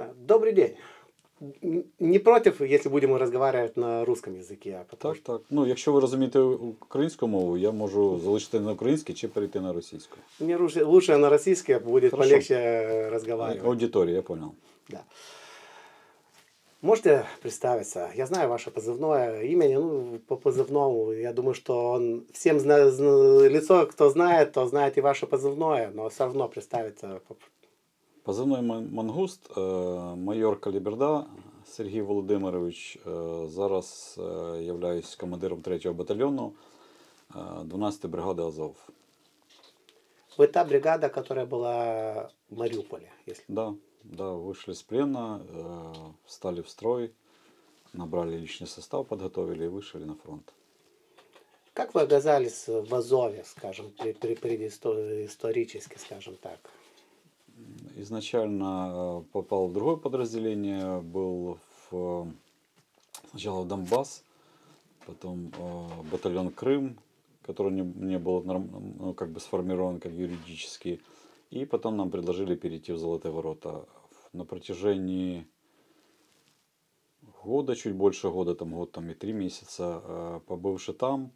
А, добрый день. Не против, если будем разговаривать на русском язикі. А так, так. Ну, если вы розумієте украинскую мову, я можу залишити на украинский, чи перейти на російську. Мне лучше лучше на російській, а будет Хорошо. полегче э, розмовляти. Аудиторія, я понял. Да. Можете представиться? Я знаю ваше позывное имя, ну, по позывному. Я думаю, что он всем зна... лицо, кто знает, то знает и ваше позывное, но все равно представиться Позивний мангуст, майор Каліберда Сергій Володимирович. Зараз являюсь командиром 3-го батальйону 12-ї бригади Азов. Вы та бригада, которая была в Мариуполе, если... Да, да, вышли с плена, э, встали в строй, набрали личный состав, подготовили и вышли на фронт. Как вы оказались в Азове, скажем, при, при, при исторически, скажем так? изначально э, попал в другое подразделение, был в, э, сначала в Донбасс, потом э, батальон Крым, который не, не был ну, как бы сформирован как юридически, и потом нам предложили перейти в Золотые ворота. На протяжении года, чуть больше года, там год там и три месяца, побывши там,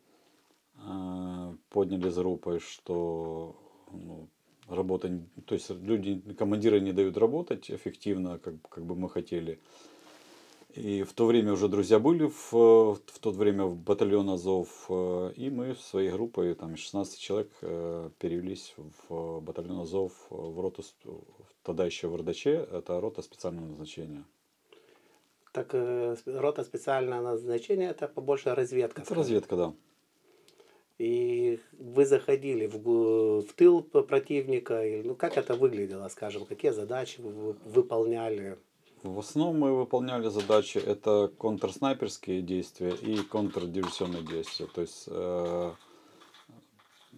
подняли с группой, что ну, работа, то есть люди, командиры не дают работать эффективно, как, как бы мы хотели. И в то время уже друзья были в, в то время в батальон Азов, э, и мы в своей группой, там 16 человек, э, перевелись в батальон Азов, в роту, тогда еще в РДЧ, это рота специального назначения. Так, э, рота специального назначения, это побольше разведка. Это разведка, да и вы заходили в, в тыл противника, и, ну как это выглядело, скажем, какие задачи вы выполняли? В основном мы выполняли задачи, это контрснайперские действия и контрдиверсионные действия, то есть э,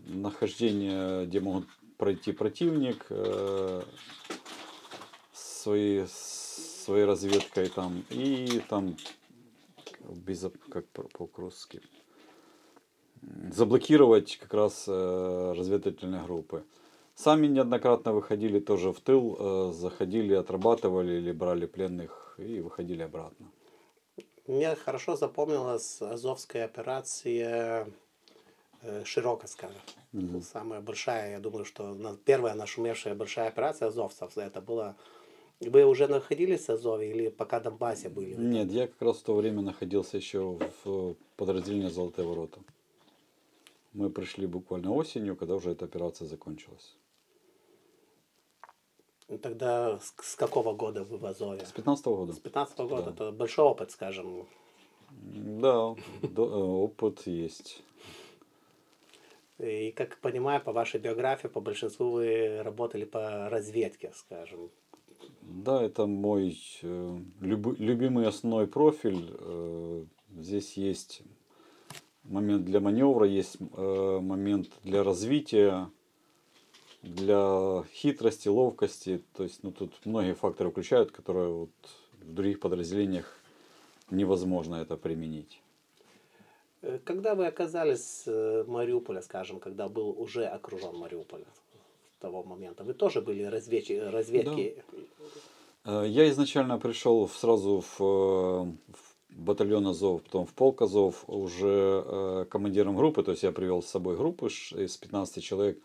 нахождение, где могут пройти противник, э, свои, своей разведкой там, и там, безо, как по-русски, по заблокировать как раз э, разведывательные группы. Сами неоднократно выходили тоже в тыл, э, заходили, отрабатывали или брали пленных и выходили обратно. Мне хорошо запомнилась Азовская операция э, Широкоска. Mm-hmm. Самая большая, я думаю, что первая нашумевшая большая операция азовцев. Это было... Вы уже находились в Азове или пока в Донбассе были? Нет, я как раз в то время находился еще в подразделении «Золотые ворота» мы пришли буквально осенью, когда уже эта операция закончилась. Ну, тогда с какого года вы в Азове? С 15 года. С 15 года. Да. Это большой опыт, скажем. Да, э, опыт есть. И как понимаю, по вашей биографии, по большинству вы работали по разведке, скажем. Да, это мой э, люб, любимый основной профиль. Э, здесь есть момент для маневра, есть э, момент для развития, для хитрости, ловкости. То есть, ну, тут многие факторы включают, которые вот в других подразделениях невозможно это применить. Э, когда вы оказались в э, Мариуполе, скажем, когда был уже окружен Мариуполь того момента, вы тоже были разведчи разведки? Да. Я изначально пришел сразу в, в батальон Азов, потом в полк Азов уже э, командиром группы, то есть я привел с собой группу из 15 человек,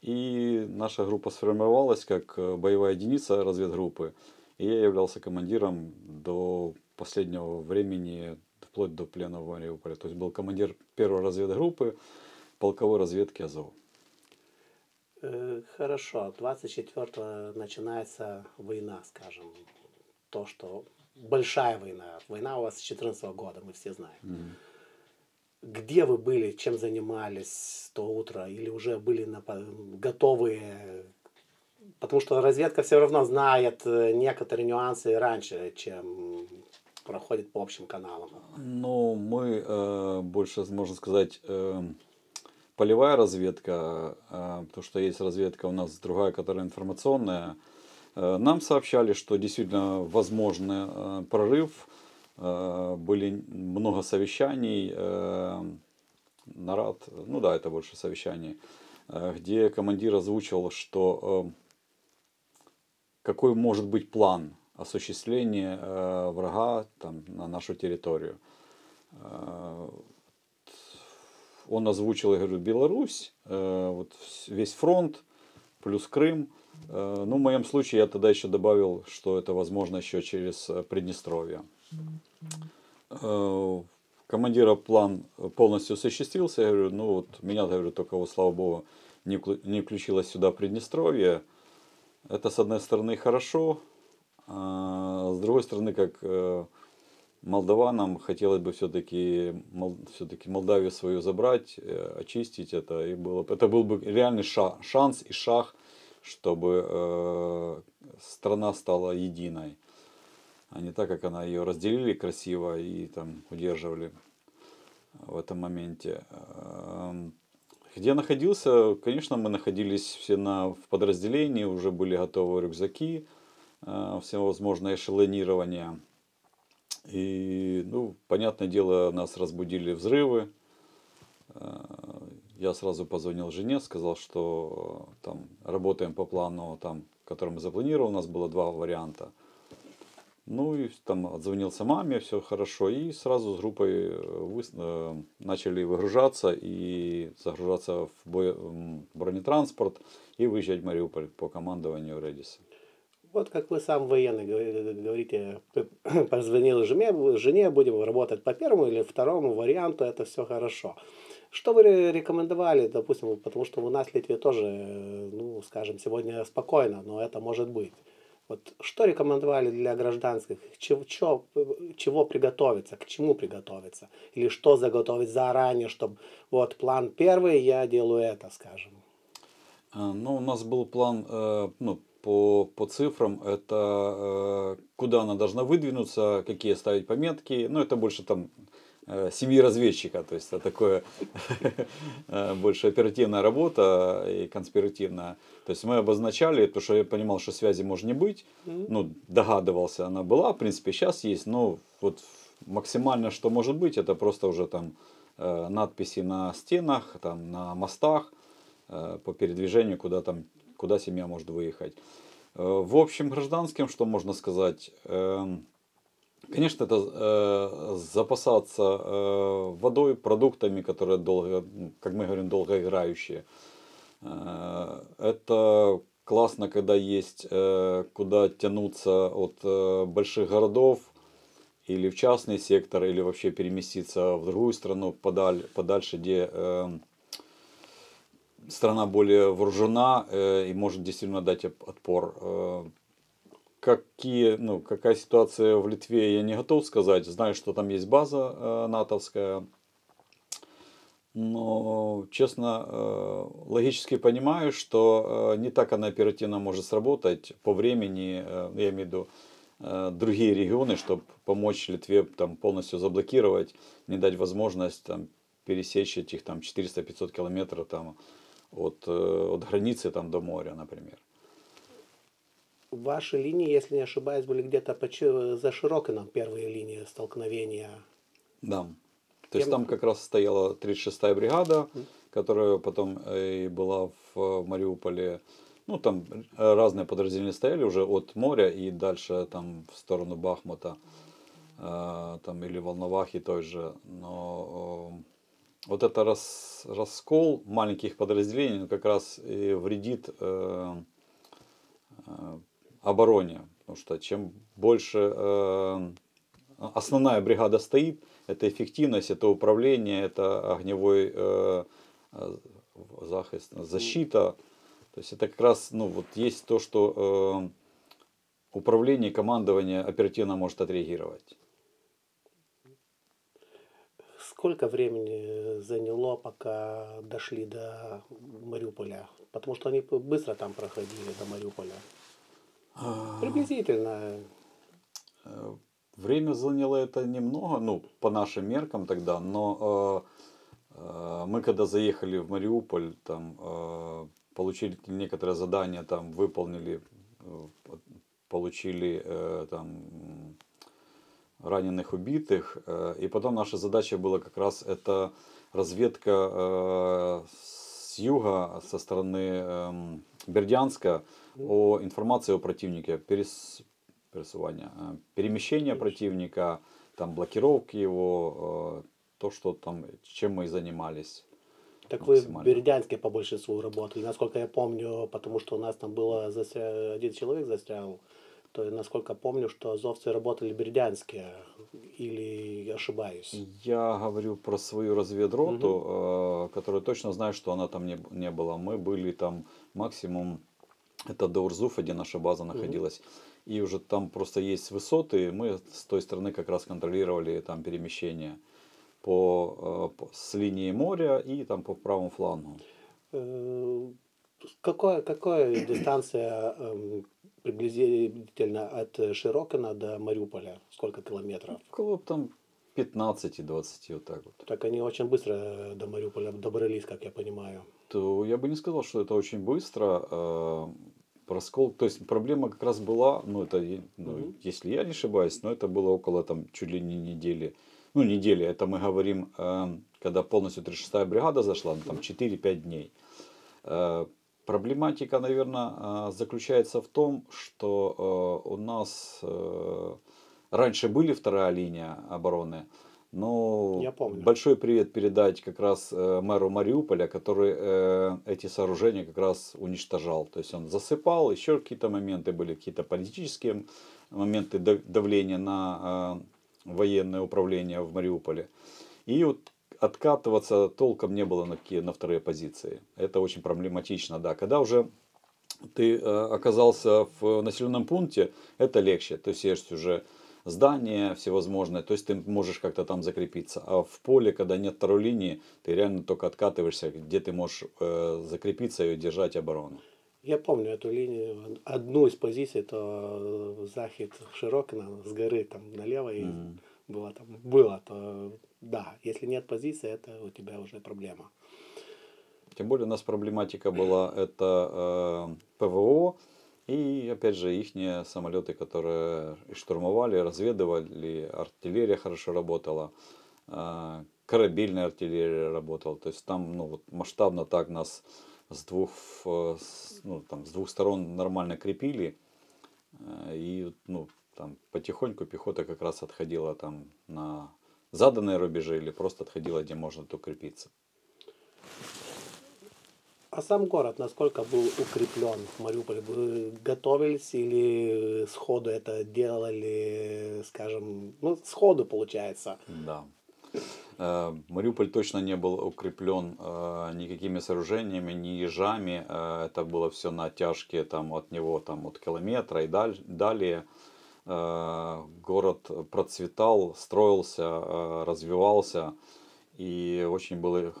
и наша группа сформировалась как э, боевая единица разведгруппы, и я являлся командиром до последнего времени, вплоть до плена в Мариуполе. То есть был командир первой разведгруппы полковой разведки Азов. Э, хорошо, 24 начинается война, скажем, то, что большая война. Война у вас с 2014 года, мы все знаем. Mm-hmm. Где вы были, чем занимались то утро, или уже были на, готовые? Потому что разведка все равно знает э, некоторые нюансы раньше, чем проходит по общим каналам. Ну, мы э, больше, можно сказать, э, полевая разведка, э, потому что есть разведка у нас другая, которая информационная. Э, нам сообщали, что действительно возможен э, прорыв. Э, были много совещаний, нарад, ну да, это больше совещаний, где командир озвучил, что какой может быть план осуществления врага там, на нашу территорию. Он озвучил, я говорю, Беларусь, вот весь фронт, плюс Крым – Э, ну, в моем случае я тогда еще добавил, что это возможно еще через э, Приднестровье. Э, командира план полностью осуществился. Я говорю, ну вот меня, говорю, только вот, слава богу, не включилось сюда Приднестровье. Это, с одной стороны, хорошо, а с другой стороны, как молдаванам хотелось бы все-таки все Молдавию свою забрать, очистить это. И было, это был бы реальный шанс и шаг чтобы э, страна стала единой, а не так, как она ее разделили красиво и там удерживали в этом моменте. Эм, где находился, конечно, мы находились все на, в подразделении, уже были готовы рюкзаки, э, всевозможное эшелонирование. И, ну, понятное дело, нас разбудили взрывы. Э, я сразу позвонил жене, сказал, что э, там работаем по плану, там, который мы запланировали, у нас было два варианта. Ну и там отзвонился маме, все хорошо, и сразу с группой э, выс... Э, начали выгружаться и загружаться в, бо... в бронетранспорт и выезжать в Мариуполь по командованию Редиса. Вот как вы сам военный говорите, позвонил жене, жене, будем работать по первому или второму варианту, это все хорошо. Что вы рекомендовали, допустим, потому что у нас в Литве тоже, э, ну, скажем, сегодня спокойно, но это может быть. Вот что рекомендовали для гражданских? Чего, чего, чего приготовиться? К чему приготовиться? Или что заготовить заранее, чтобы вот план первый, я делаю это, скажем. А, ну, у нас был план, э, ну, по, по цифрам, это э, куда она должна выдвинуться, какие ставить пометки. Ну, это больше там Э, семьи разведчика, то есть это такое э, больше оперативная работа и конспиративная. То есть мы обозначали, потому что я понимал, что связи может не быть, ну догадывался, она была, в принципе, сейчас есть, но вот максимально, что может быть, это просто уже там э, надписи на стенах, там на мостах по передвижению, куда там, куда семья может выехать. В общем, гражданским, что можно сказать, эм, Конечно, это э, запасаться э, водой, продуктами, которые долго, как мы говорим, долгоиграющие. Э, это классно, когда есть э, куда тянуться от э, больших городов или в частный сектор, или вообще переместиться в другую страну подаль, подальше, где э, страна более вооружена э, и может действительно дать отпор. Э, какие, ну, какая ситуация в Литве, я не готов сказать. Знаю, что там есть база э, натовская. Но, честно, э, логически понимаю, что э, не так она оперативно может сработать по времени, э, я имею в виду, э, другие регионы, чтобы помочь Литве там, полностью заблокировать, не дать возможность там, пересечь этих там, 400-500 километров там, от, э, от границы там, до моря, например ваши линии, если не ошибаюсь, были где-то за Широкином первые линии столкновения. Да. То есть там как раз стояла 36-я бригада, которая потом э, и была э, в Мариуполе. Ну, там разные подразделения стояли уже от моря и дальше там в сторону Бахмута, э, там или Волновахи той же. Но вот это рас, раскол маленьких подразделений как раз и вредит обороне. Потому что чем больше э, основная бригада стоит, это эффективность, это управление, это огневой э, э, захист, защита. То есть это как раз ну, вот есть то, что э, управление, командование оперативно может отреагировать. Сколько времени заняло, пока дошли до Мариуполя? Потому что они быстро там проходили, до Мариуполя. А, Приблизительно. Э, время заняло это немного, ну, по нашим меркам тогда, но э, э, мы когда заехали в Мариуполь, там э, получили некоторые задания, там выполнили, э, получили э, там раненых, убитых. Э, и потом наша задача была как раз это разведка э, с юга, со стороны... Э, Бердянска о информации о противнике, перес, пересывания, э, перемещения противника, там блокировки его, э, то, что там, чем мы занимались. Так вы в Бердянске по большинству работали, насколько я помню, потому что у нас там было застря... один человек застрял, то насколько помню, что азовцы работали в Бердянске, или ошибаюсь? Я говорю про свою разведроту, угу. которую точно знаю, что она там не, не была. Мы были там максимум это Даурзуфа, где наша база находилась. Mm-hmm. И уже там просто есть высоты, мы с той стороны как раз контролировали там перемещение по, э, с линии моря и там по правому флангу. Какая, э, какая дистанция эм, приблизительно от Широкина до Мариуполя? Сколько километров? Около там 15-20 вот так вот. Так они очень быстро до Мариуполя добрались, как я понимаю я бы не сказал, что это очень быстро. Проскол, а, то есть проблема как раз была, ну это, ну, угу. если я не ошибаюсь, но это было около там чуть ли не недели, ну недели, это мы говорим, а, когда полностью 36-я бригада зашла, ну, там 4-5 дней. А, проблематика, наверное, заключается в том, что у нас раньше были вторая линия обороны, угу но ну, Я помню. большой привет передать как раз э, мэру Мариуполя, который э, эти сооружения как раз уничтожал. То есть он засыпал, еще какие-то моменты были, какие-то политические моменты давления на э, военное управление в Мариуполе. И вот откатываться толком не было на, какие, на вторые позиции. Это очень проблематично, да. Когда уже ты оказался в населенном пункте, это легче. То есть сеешь уже здания всевозможные, то есть ты можешь как-то там закрепиться. А в поле, когда нет второй линии, ты реально только откатываешься, где ты можешь э, закрепиться и удержать оборону. Я помню эту линию. Одну из позиций это э, захит Широкина с горы там налево и mm-hmm. было там было, то да, если нет позиции, это у тебя уже проблема. Тем более у нас проблематика была это э, ПВО, и опять же, их самолеты, которые штурмовали, разведывали, артиллерия хорошо работала, а, корабельная артиллерия работала. То есть там ну, вот масштабно так нас с двух, э, ну, там, с двух сторон нормально крепили. Э, и ну, там потихоньку пехота как раз отходила там на заданные рубежи или просто отходила, где можно то крепиться. А сам город насколько был укреплен в Мариуполе? Вы готовились или сходу это делали, скажем, ну, сходу получается? Да. Э, Мариуполь точно не был укреплен э, никакими сооружениями, ни ежами. Э, это было все на тяжке там, от него там, от километра и далее. Город процветал, строился, развивался. И очень было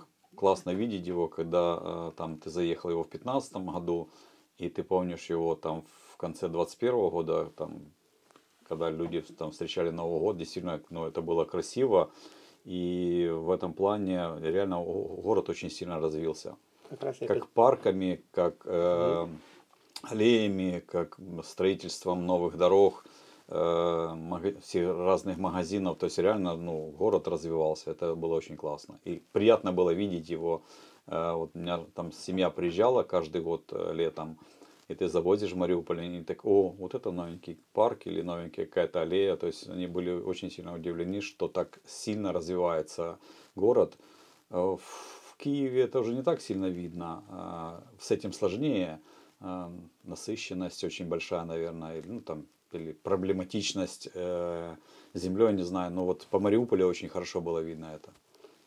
классно видеть его, когда э, там ты заехал его в 2015 году, и ты помнишь его там в конце 2021 года, там, когда люди там встречали Новый год, действительно, ну, это было красиво. И в этом плане реально город очень сильно развился. Как, как парками, как э, аллеями, как строительством новых дорог. Э, всех разных магазинов, то есть реально ну, город развивался, это было очень классно. И приятно было видеть его, э, вот у меня там семья приезжала каждый год э, летом, и ты завозишь в Мариуполь, и они так, о, вот это новенький парк или новенькая какая-то аллея, то есть они были очень сильно удивлены, что так сильно развивается город. В Киеве это уже не так сильно видно, с этим сложнее, насыщенность очень большая, наверное, ну там или проблематичность э, землей, не знаю, но вот по Мариуполю очень хорошо было видно это.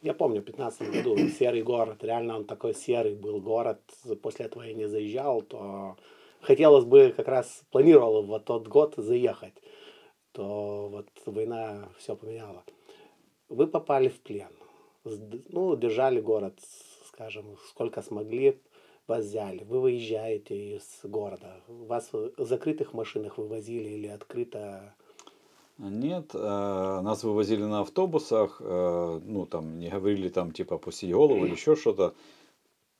Я помню, в 15 году серый город, реально он такой серый был город, после этого я не заезжал, то хотелось бы как раз, планировал в тот год заехать, то вот война все поменяла. Вы попали в плен, ну, держали город, скажем, сколько смогли, базяль, вы выезжаете из города, вас в закрытых машинах вывозили или открыто? Нет, э, нас вывозили на автобусах, э, ну там не говорили там типа опусти голову или еще что-то.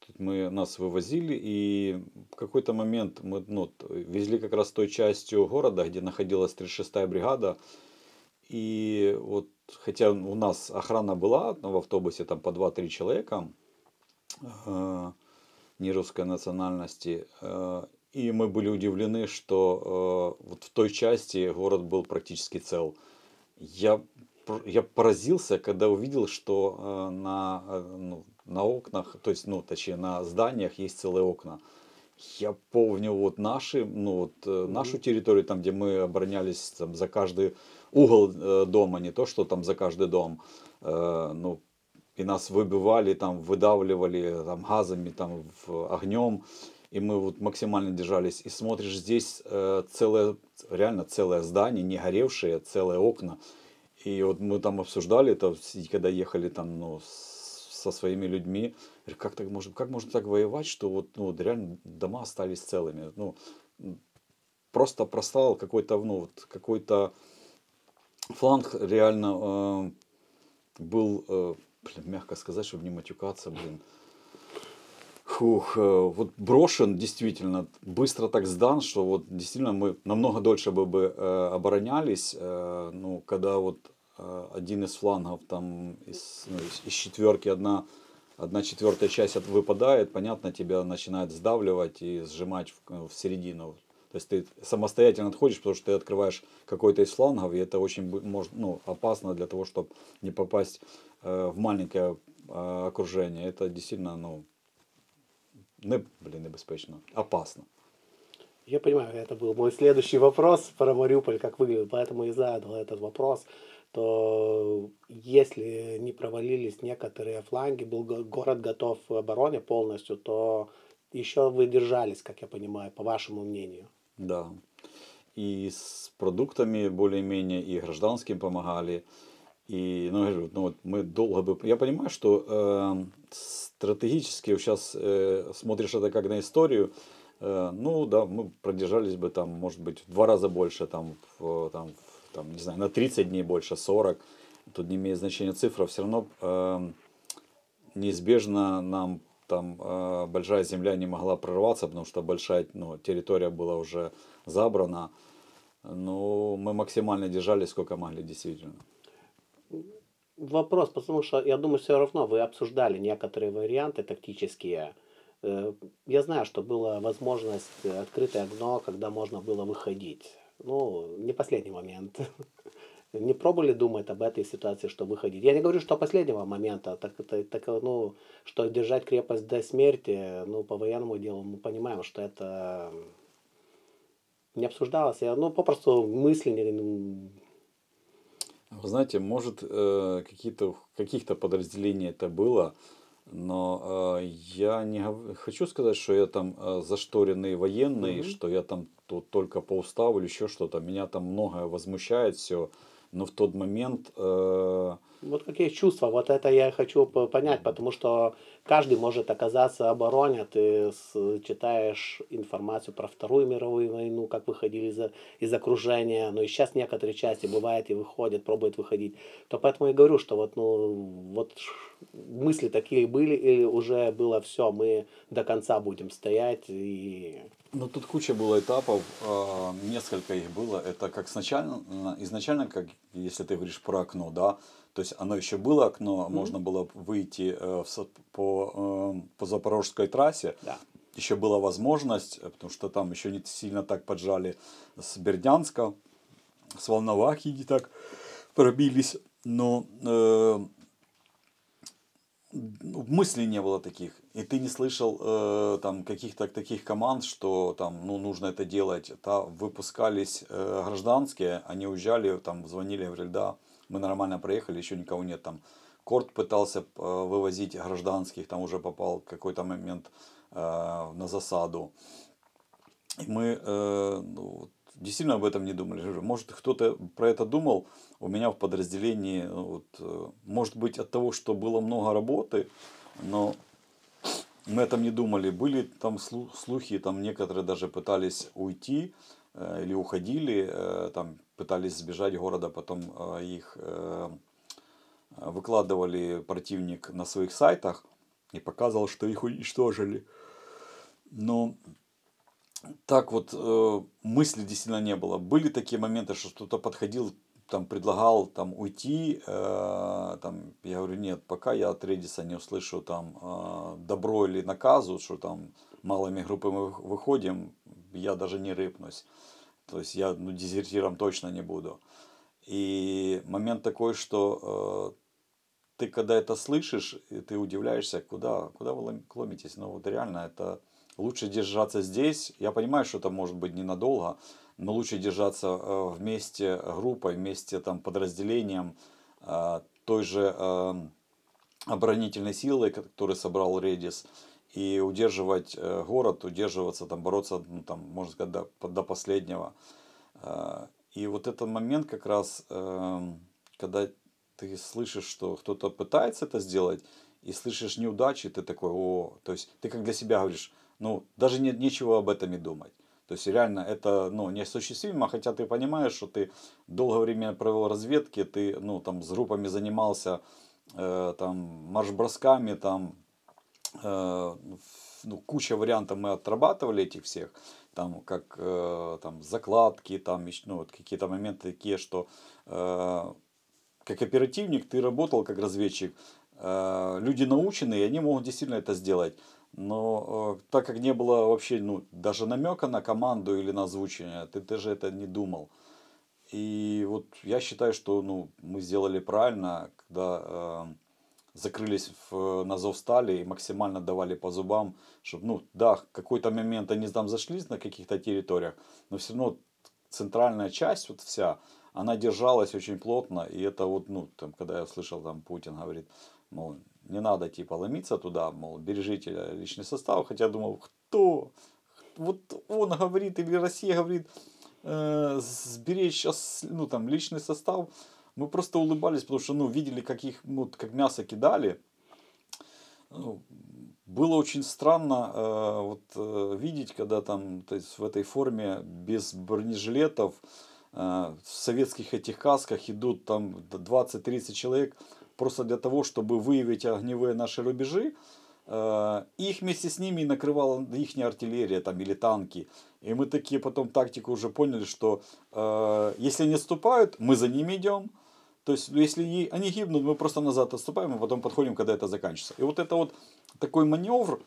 Тут мы нас вывозили, и в какой-то момент мы ну, везли как раз той частью города, где находилась 36-я бригада. И вот, хотя у нас охрана была в автобусе там по 2-3 человека, э, не русской национальности. Э, и мы были удивлены, что э, вот в той части город был практически цел. Я, я поразился, когда увидел, что э, на, ну, на окнах, то есть, ну, точнее, на зданиях есть целые окна. Я помню вот наши, ну вот нашу территорию, там, где мы оборонялись там, за каждый угол дома, не то, что там за каждый дом. Э, ну, и нас выбивали, там, выдавливали там, газами, там, в, огнем, и мы вот максимально держались. И смотришь, здесь э, целое, реально целое здание, не горевшее, а целые окна. И вот мы там обсуждали это, когда ехали там, ну, со своими людьми, как так можно, как можно так воевать, что вот, ну, вот реально дома остались целыми, ну, просто простал какой-то, ну, вот какой-то фланг реально э, был э, блин, мягко сказать, чтобы не матюкаться, блин. Фух, э, вот брошен действительно, быстро так сдан, что вот действительно мы намного дольше бы, бы э, оборонялись, э, ну, когда вот э, один из флангов там из, ну, из, из четверки одна, одна четвертая часть от, выпадает, понятно, тебя начинает сдавливать и сжимать в, в середину. То есть ты самостоятельно отходишь, потому что ты открываешь какой-то из флангов, и это очень может, ну, опасно для того, чтобы не попасть Э, в маленьке э, окружение, это действительно, ну, не, блин, небеспечно, опасно. Я понимаю, это был мой следующий вопрос про Мариуполь, как выглядит, поэтому и задал этот вопрос то если не провалились некоторые фланги, был город готов в обороне полностью, то еще вы держались, как я понимаю, по вашему мнению. Да. И с продуктами более-менее, и гражданским помогали. И ну, я говорю, ну, вот мы долго бы... Я понимаю, что э, стратегически сейчас э, смотришь это как на историю, э, ну да, мы продержались бы там, может быть, в два раза больше, там, в, там, в, там не знаю, на 30 дней больше, 40, тут не имеет значения цифра, все равно э, неизбежно нам там э, большая земля не могла прорваться, потому что большая ну, территория была уже забрана. Но ну, мы максимально держали, сколько могли, действительно вопрос, потому что я думаю, все равно вы обсуждали некоторые варианты тактические. Э, я знаю, что была возможность э, открытое окно, когда можно было выходить. Ну, не последний момент. Не пробовали думать об этой ситуации, что выходить. Я не говорю, что последнего момента, так, так, ну, что держать крепость до смерти, ну, по военному делу мы понимаем, что это не обсуждалось. Я, ну, попросту мысли не, вы знаете, может, э, какие-то, каких-то подразделений это было, но э, я не хочу сказать, что я там э, зашторенный военный, mm-hmm. что я там тут только по уставу или еще что-то. Меня там многое возмущает все. Но в тот момент вот какие чувства, вот это я хочу понять, потому что каждый может оказаться обороне, ты читаешь информацию про Вторую мировую войну, как выходили из, из окружения, но и сейчас некоторые части бывает и выходят, пробуют выходить, то поэтому я говорю, что вот, ну, вот мысли такие были или уже было все, мы до конца будем стоять и... Ну, тут куча было этапов, а, несколько их было. Это как сначала, изначально, как если ты говоришь про окно, да, то есть оно еще было окно, mm-hmm. можно было выйти э, в, по, эм, по Запорожской трассе. Да. Еще была возможность, э, потому что там еще не сильно так поджали с Бердянска, с Волновахи не так пробились. Но э, ну, мыслей не было таких. И ты не слышал э, там каких-то таких команд, что там ну, нужно это делать. Там выпускались э, гражданские, они уезжали, там звонили, говорили, да, мы нормально проехали, еще никого нет там. Корт пытался э, вывозить гражданских, там уже попал какой-то момент э, на засаду. И мы э, ну, действительно об этом не думали. Может, кто-то про это думал. У меня в подразделении, ну вот, может быть, от того, что было много работы, но мы об этом не думали. Были там слухи, там некоторые даже пытались уйти Э, или уходили, э, там пытались сбежать города, потом э, их выкладывали противник на своих сайтах и показывал, что их уничтожили. Но так вот э, мысли действительно не было. Были такие моменты, что кто-то подходил, там предлагал там уйти, там я говорю нет, пока я от Редиса не услышу там добро или наказу, что там малыми группами выходим, я даже не рыпнусь. То есть я ну, дезертиром точно не буду. И момент такой, что э, ты когда это слышишь, ты удивляешься, куда, куда вы кломитесь, Но ну, вот реально это лучше держаться здесь. Я понимаю, что это может быть ненадолго, но лучше держаться э, вместе группой, вместе там подразделением э, той же э, оборонительной силы, которую собрал Редис и удерживать э, город, удерживаться, там, бороться, ну, там, можно сказать, до, до последнего. Э, и вот этот момент как раз, эм, когда ты слышишь, что кто-то пытается это сделать, и слышишь неудачи, ты такой, о, то есть ты как для себя говоришь, ну, даже нет нечего об этом и думать. То есть реально это ну, неосуществимо, хотя ты понимаешь, что ты долгое время провел разведки, ты ну, там, с группами занимался э, там, марш-бросками, там, Э, ну, ну, куча вариантов мы отрабатывали этих всех, там, как э, там, закладки, там, ну, вот какие-то моменты такие, что э, как оперативник ты работал как разведчик, э, люди научены, и они могут действительно это сделать. Но э, так как не было вообще ну, даже намека на команду или на озвучение, ты, ты же это не думал. И вот я считаю, что ну, мы сделали правильно, когда э, закрылись в, на зов стали и максимально давали по зубам, чтобы, ну, да, какой-то момент они там зашлись на каких-то территориях, но все равно центральная часть вот вся, она держалась очень плотно, и это вот, ну, там, когда я слышал, там, Путин говорит, мол, не надо, типа, ломиться туда, мол, бережите личный состав, хотя я думал, кто? Вот он говорит, или Россия говорит, э, сберечь, ну, там, личный состав, мы просто улыбались, потому что, ну, видели, как их, ну, как мясо кидали. Ну, было очень странно э, вот, э, видеть, когда там, то есть в этой форме без бронежилетов, э, в советских этих касках идут там 20-30 человек просто для того, чтобы выявить огневые наши рубежи. Э, их вместе с ними накрывала их артиллерия там, или танки. И мы такие потом тактику уже поняли, что э, если они отступают, мы за ними идем. То есть, ну, если они гибнут, мы просто назад отступаем, и потом подходим, когда это заканчивается. И вот это вот такой маневр,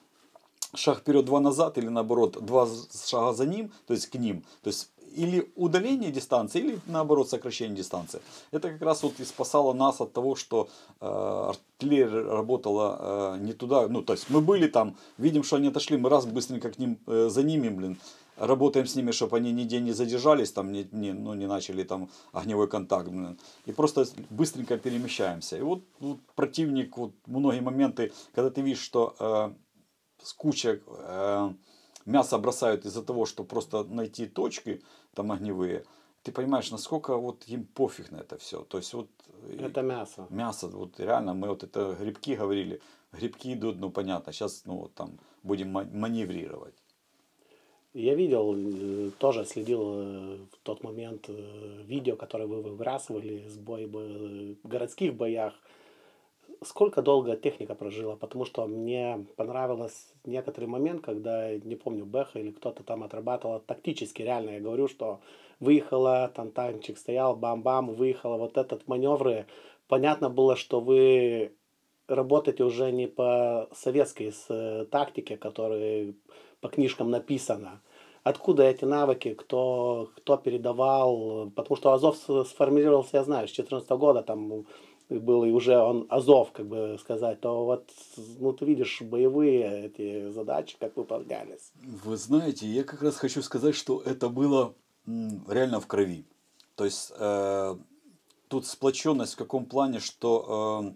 шаг вперед, два назад, или наоборот, два шага за ним, то есть к ним. То есть, или удаление дистанции, или наоборот сокращение дистанции. Это как раз вот и спасало нас от того, что э, артиллерия работала э, не туда. Ну, то есть мы были там, видим, что они отошли, мы раз быстренько к ним, э, за ними, блин, работаем с ними, чтобы они нигде не задержались, там, не, не, ну, не начали там огневой контакт. И просто быстренько перемещаемся. И вот, вот ну, противник, вот многие моменты, когда ты видишь, что э, с куча э, мяса бросают из-за того, что просто найти точки там огневые, ты понимаешь, насколько вот им пофиг на это все. То есть вот... Э, это мясо. Мясо, вот реально, мы вот это грибки говорили, грибки идут, ну понятно, сейчас ну вот там будем маневрировать. Я видел, э, тоже следил э, в тот момент э, видео, которое вы выбрасывали с бой, в городских боях. Сколько долго техника прожила? Потому что мне понравилось некоторый момент, когда, не помню, Беха или кто-то там отрабатывал тактически, реально. Я говорю, что выехала, там танчик стоял, бам-бам, выехала. Вот этот маневры. Понятно было, что вы работаете уже не по советской тактике, которые по книжкам написано, откуда эти навыки, кто, кто передавал, потому что Азов сформировался, я знаю, с 14 года там был и уже он Азов, как бы сказать, то вот, ну, ты видишь боевые эти задачи, как выполнялись. Вы знаете, я как раз хочу сказать, что это было реально в крови. То есть э, тут сплоченность в каком плане, что э,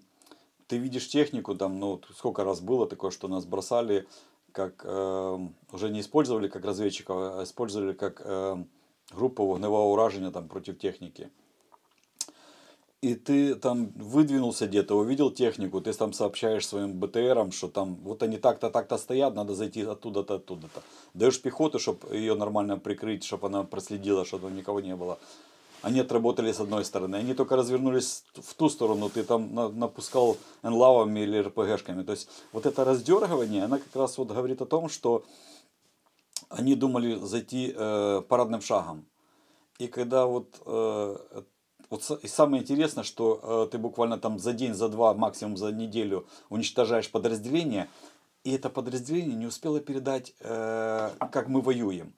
ты видишь технику, там, ну, сколько раз было такое, что нас бросали как э, уже не использовали как разведчиков, а использовали как э, группу вогневого уражения там, против техники. И ты там выдвинулся где-то, увидел технику, ты там сообщаешь своим БТРам, что там вот они так-то, так-то стоят, надо зайти оттуда-то, оттуда-то. Даешь пехоту, чтобы ее нормально прикрыть, чтобы она проследила, чтобы никого не было они отработали с одной стороны, они только развернулись в ту сторону, ты там напускал энлавами или РПГшками. То есть вот это раздергивание, она как раз вот говорит о том, что они думали зайти э, парадным шагом. И когда вот, э, вот и самое интересное, что э, ты буквально там за день, за два, максимум за неделю уничтожаешь подразделение, и это подразделение не успело передать, э, как мы воюем.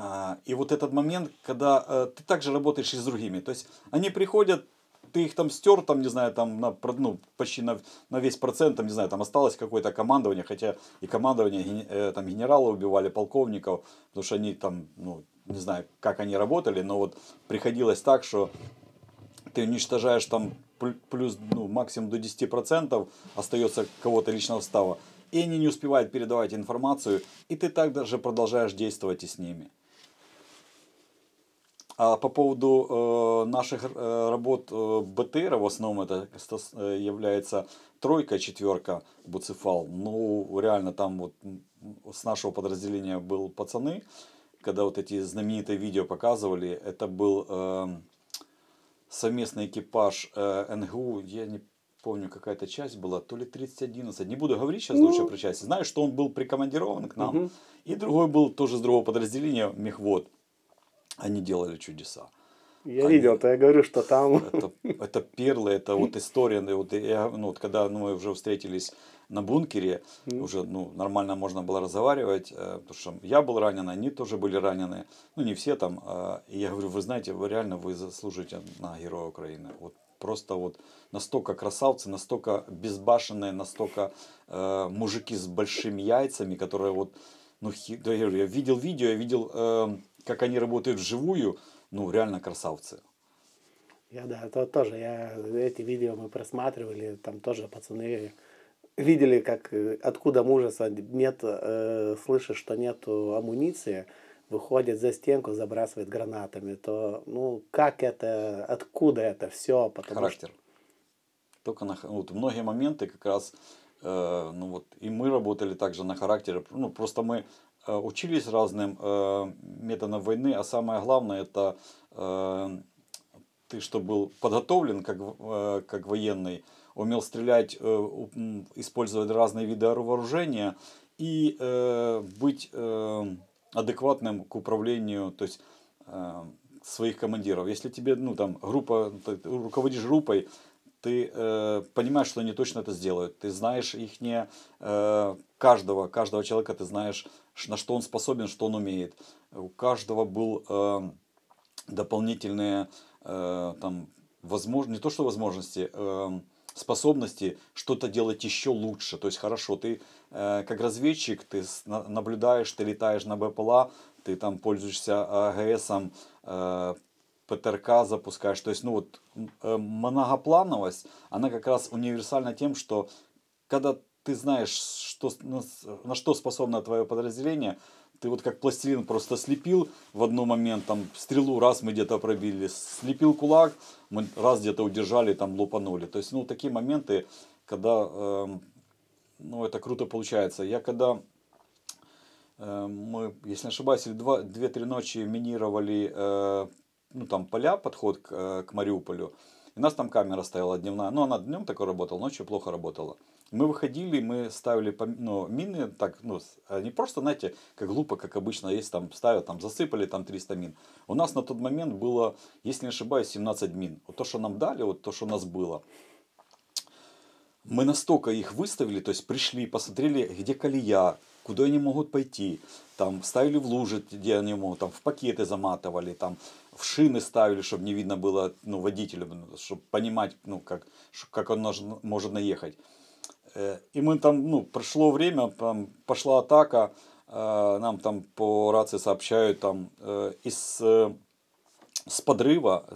А, и вот этот момент, когда э, ты также работаешь и с другими. То есть они приходят, ты их там стер, там, не знаю, там, на, ну, почти на, на весь процент, там, не знаю, там осталось какое-то командование, хотя и командование, э, там, генерала убивали, полковников, потому что они там, ну, не знаю, как они работали, но вот приходилось так, что ты уничтожаешь там плюс, ну, максимум до 10% остается кого-то личного става, и они не успевают передавать информацию, и ты так даже продолжаешь действовать и с ними. А по поводу э, наших э, работ э, БТРа, в основном это э, является тройка, четверка Буцефал. Ну, реально там вот с нашего подразделения был пацаны, когда вот эти знаменитые видео показывали, это был э, совместный экипаж э, НГУ, я не помню, какая-то часть была, то ли 3011, не буду говорить сейчас лучше ну. про часть. знаю, что он был прикомандирован к нам, угу. и другой был тоже с другого подразделения, мехвод они делали чудеса. Я они, видел, то я говорю, что там... Это, это перлы, это вот история, вот, я, ну, вот когда ну, мы уже встретились на бункере, mm. уже ну, нормально можно было разговаривать, э, потому что я был ранен, они тоже были ранены, ну не все там. Э, и я говорю, вы знаете, вы реально вы заслужите на Героя Украины. Вот просто вот настолько красавцы, настолько безбашенные, настолько э, мужики с большими яйцами, которые вот, ну, хи, я, говорю, я видел видео, я видел... Э, как они работают вживую, ну, реально красавцы. Я, да, это тоже, я, эти видео мы просматривали, там тоже пацаны видели, как э, откуда мужества нет, э, слышишь, что нет амуниции, выходит за стенку, забрасывает гранатами, то, ну, как это, откуда это все? Потому Характер. Что... Только на, вот многие моменты как раз, э, ну вот, и мы работали также на характере, ну, просто мы Э, учились разным э, методам войны, а самое главное это э, ты, что был подготовлен как, как военный, умел стрелять, использовать разные виды вооружения и быть адекватным к управлению, то есть своих командиров. Если тебе, ну там, группа, ты руководишь группой, ты э, понимаешь, что они точно это сделают. Ты знаешь их не э, каждого, каждого человека ты знаешь на что он способен, что он умеет. У каждого был э, дополнительные э, там, возможно, не то что возможности, э, способности что-то делать еще лучше. То есть хорошо, ты э, как разведчик, ты наблюдаешь, ты летаешь на БПЛА, ты там пользуешься э, АГСом, э, ПТРК запускаешь. То есть, ну вот, э, многоплановость, она как раз универсальна тем, что когда ты знаешь, что, на, на что способно твое подразделение, ты вот как пластилин просто слепил в одну момент, там стрелу раз мы где-то пробили, слепил кулак, мы раз где-то удержали, там лупанули. То есть, ну, такие моменты, когда, э, ну, это круто получается. Я когда, э, мы, если не ошибаюсь, или 2-3 ночи минировали, э, ну, там, поля, подход к, э, к Мариуполю, и у нас там камера стояла дневная, ну, она днем такой работала, ночью плохо работала мы выходили, мы ставили ну, мины, так, ну, а не просто, знаете, как глупо, как обычно, есть там ставят, там засыпали там 300 мин. У нас на тот момент было, если не ошибаюсь, 17 мин. Вот то, что нам дали, вот то, что у нас было. Мы настолько их выставили, то есть пришли, посмотрели, где колея, куда они могут пойти. Там ставили в лужи, где они могут, там в пакеты заматывали, там в шины ставили, чтобы не видно было ну, водителю, чтобы понимать, ну, как, как он может, может наехать. Э, и мы там, ну, прошло время, там пошла атака, э, нам там по рации сообщают там э, из с подрыва,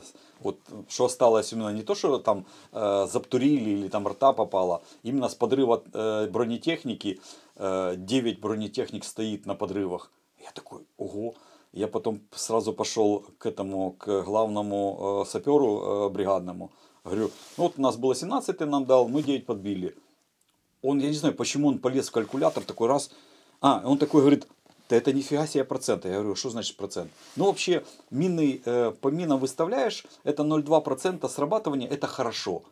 вот что осталось именно не то, что там э, заптурили или там рта попала именно с подрыва э, бронетехники, э, 9 бронетехник стоит на подрывах. Я такой, ого, я потом сразу пошел к этому, к главному э, саперу э, бригадному. Говорю, ну вот у нас было 17, ты нам дал, мы 9 подбили он, я не знаю, почему он полез в калькулятор такой раз. А, он такой говорит, да это нифига себе процент. Я говорю, что значит процент? Ну, вообще, мины, э, по минам выставляешь, это 0,2% срабатывания, это хорошо.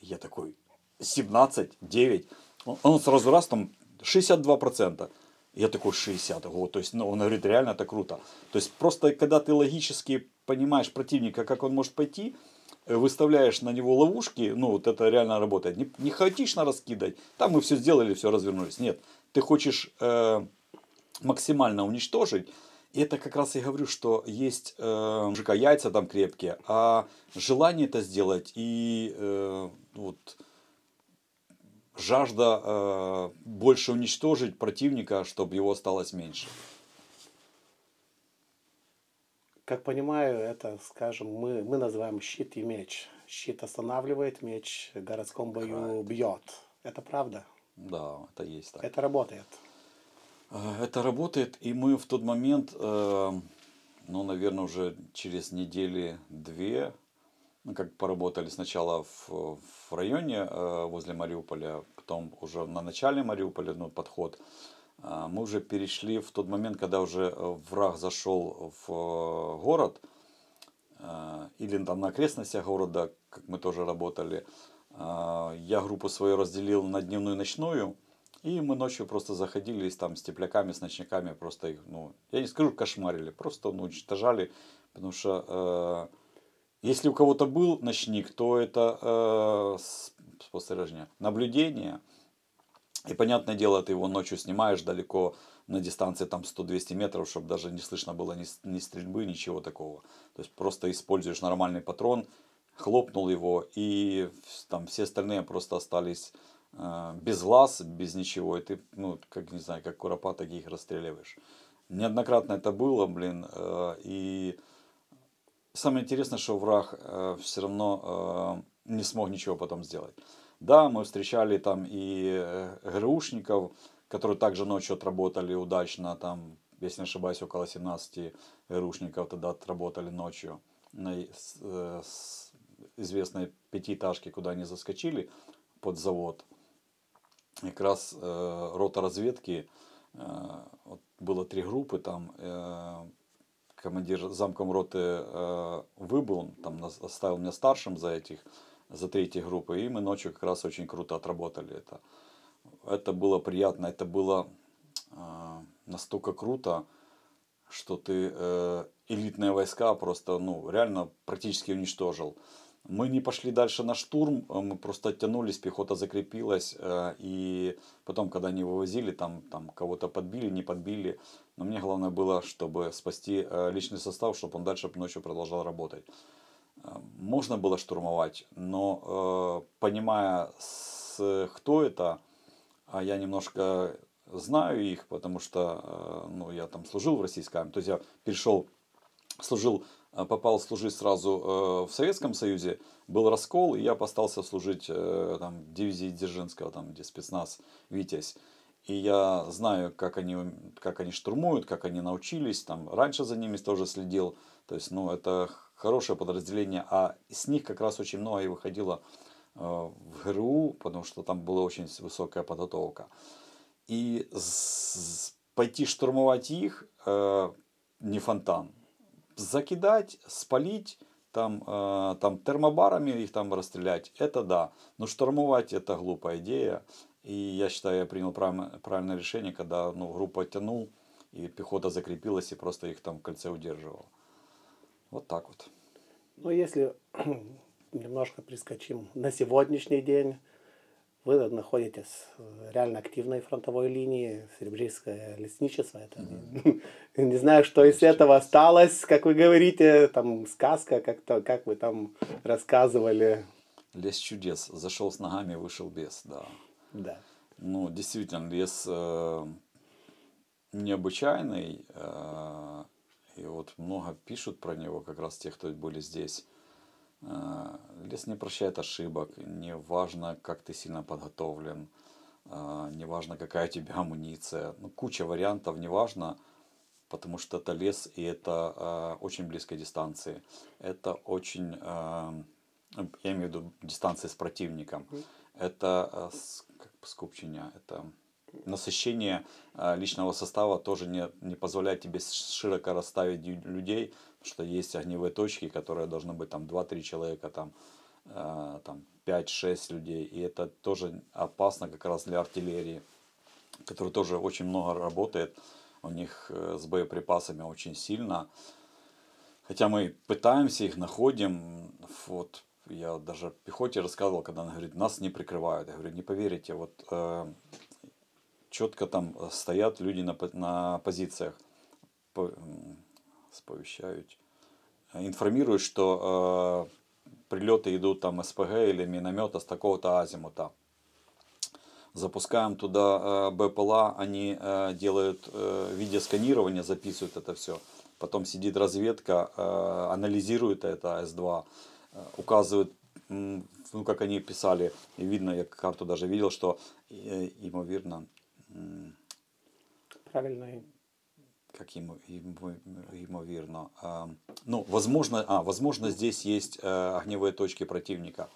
Я такой, 17, 9. Он, он сразу раз там 62%. Я такой 60, вот, то есть, ну, он говорит, реально это круто. То есть, просто когда ты логически понимаешь противника, как он может пойти, Э, выставляешь на него ловушки, ну вот это реально работает. Не, не хаотично раскидать, там мы все сделали, все развернулись. Нет, ты хочешь э, максимально уничтожить. И это как раз я говорю, что есть э, мужика яйца там крепкие, а желание это сделать и э, вот жажда э, больше уничтожить противника, чтобы его осталось меньше. Как понимаю, это, скажем, мы, мы называем щит и меч. Щит останавливает, меч в городском бою Крает. бьет. Это правда? Да, это есть так. Это работает? Э, это работает, и мы в тот момент, э, ну, наверное, уже через недели две, ну, как поработали сначала в, в районе э, возле Мариуполя, потом уже на начале Мариуполя, ну, подход, а, мы уже перешли в тот момент, когда уже э, враг зашел в э, город э, или там на окрестностях города, как мы тоже работали. А, я группу свою разделил на дневную и ночную. И мы ночью просто заходили там с тепляками, с ночниками, просто их, ну, я не скажу, кошмарили, просто ну, уничтожали. Потому что э, если у кого-то был ночник, то это э, спостережение, наблюдение – и понятное дело, ты его ночью снимаешь далеко на дистанции там 100-200 метров, чтобы даже не слышно было ни, ни стрельбы, ничего такого. То есть просто используешь нормальный патрон, хлопнул его, и там все остальные просто остались э, без глаз, без ничего. И ты, ну, как не знаю, как куропа, их расстреливаешь. Неоднократно это было, блин. Э, и самое интересное, что враг э, все равно э, не смог ничего потом сделать. Да, мы встречали там и э, ГРУшников, которые также ночью отработали удачно, там, если не ошибаюсь, около 17 ГРУшников тогда отработали ночью на э, известной пятиэтажке, куда они заскочили под завод. И как раз э, рота разведки, было три группы, там командир замком роты э, выбыл, там оставил меня старшим за этих за третьей группой. И мы ночью как раз очень круто отработали это. Это было приятно, это было э, настолько круто, что ты э, элитные войска просто, ну, реально практически уничтожил. Мы не пошли дальше на штурм, э, мы просто оттянулись пехота закрепилась, э, и потом, когда они вывозили, там, там кого-то подбили, не подбили. Но мне главное было, чтобы спасти э, личный состав, чтобы он дальше ночью продолжал работать можно было штурмовать, но э, понимая, с, кто это, а я немножко знаю их, потому что э, ну, я там служил в российской армии, то есть я перешел, служил, э, попал служить сразу в Советском Союзе, был раскол, и я постался служить там, в дивизии Дзержинского, там, где спецназ «Витязь». И я знаю, как они, как они штурмуют, как они научились. Там, раньше за ними тоже следил. То есть, ну, это хорошее подразделение, а с них как раз очень много и выходило э, в ГРУ, потому что там была очень высокая подготовка. И пойти штурмовать их э, не фонтан. Закидать, спалить, там, э, там термобарами их там расстрелять, это да. Но штурмовать это глупая идея. И я считаю, я принял правильное решение, когда ну, группу оттянул, и пехота закрепилась и просто их там в кольце удерживала. Вот так вот. Ну, если немножко прискочим на сегодняшний день, вы находитесь реально активной фронтовой линии, Серебрийское лесничество. Это, mm-hmm. не знаю, что из этого осталось, как вы говорите, там сказка, как-то, как вы там рассказывали. Лес чудес. Зашел с ногами, вышел без, да. Да. Ну, действительно, лес э, необычайный. Э, и вот много пишут про него, как раз те, кто были здесь. Э, лес не прощает ошибок, не важно, как ты сильно подготовлен, э, не важно, какая у тебя амуниция. Ну, куча вариантов, не важно, потому что это лес и это э, очень близкой дистанции. Это очень, я имею в виду дистанции с противником. Это скупчение, это насыщение э, личного состава тоже не, не позволяет тебе широко расставить людей, потому что есть огневые точки, которые должны быть там 2-3 человека, там, э, там 5-6 людей. И это тоже опасно как раз для артиллерии, которая тоже очень много работает. У них э, с боеприпасами очень сильно. Хотя мы пытаемся их находим. Вот я даже пехоте рассказывал, когда она говорит, нас не прикрывают. Я говорю, не поверите, вот четко там э, стоят люди на, на позициях, сповещают, информируют, что э, прилеты идут там СПГ или миномета с такого-то азимута. Запускаем туда э, БПЛА, они э, делают э, видеосканирование, записывают это все. Потом сидит разведка, э, анализирует это С2, э, указывает ну, как они писали, и видно, я карту даже видел, что, э, имоверно Правильно. Как ему, ему, ему а, ну, возможно, а, возможно, здесь есть а, огневые точки противника.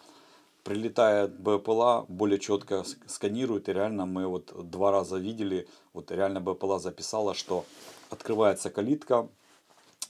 Прилетает БПЛА, более четко сканирует, и реально мы вот два раза видели, вот реально БПЛА записала, что открывается калитка,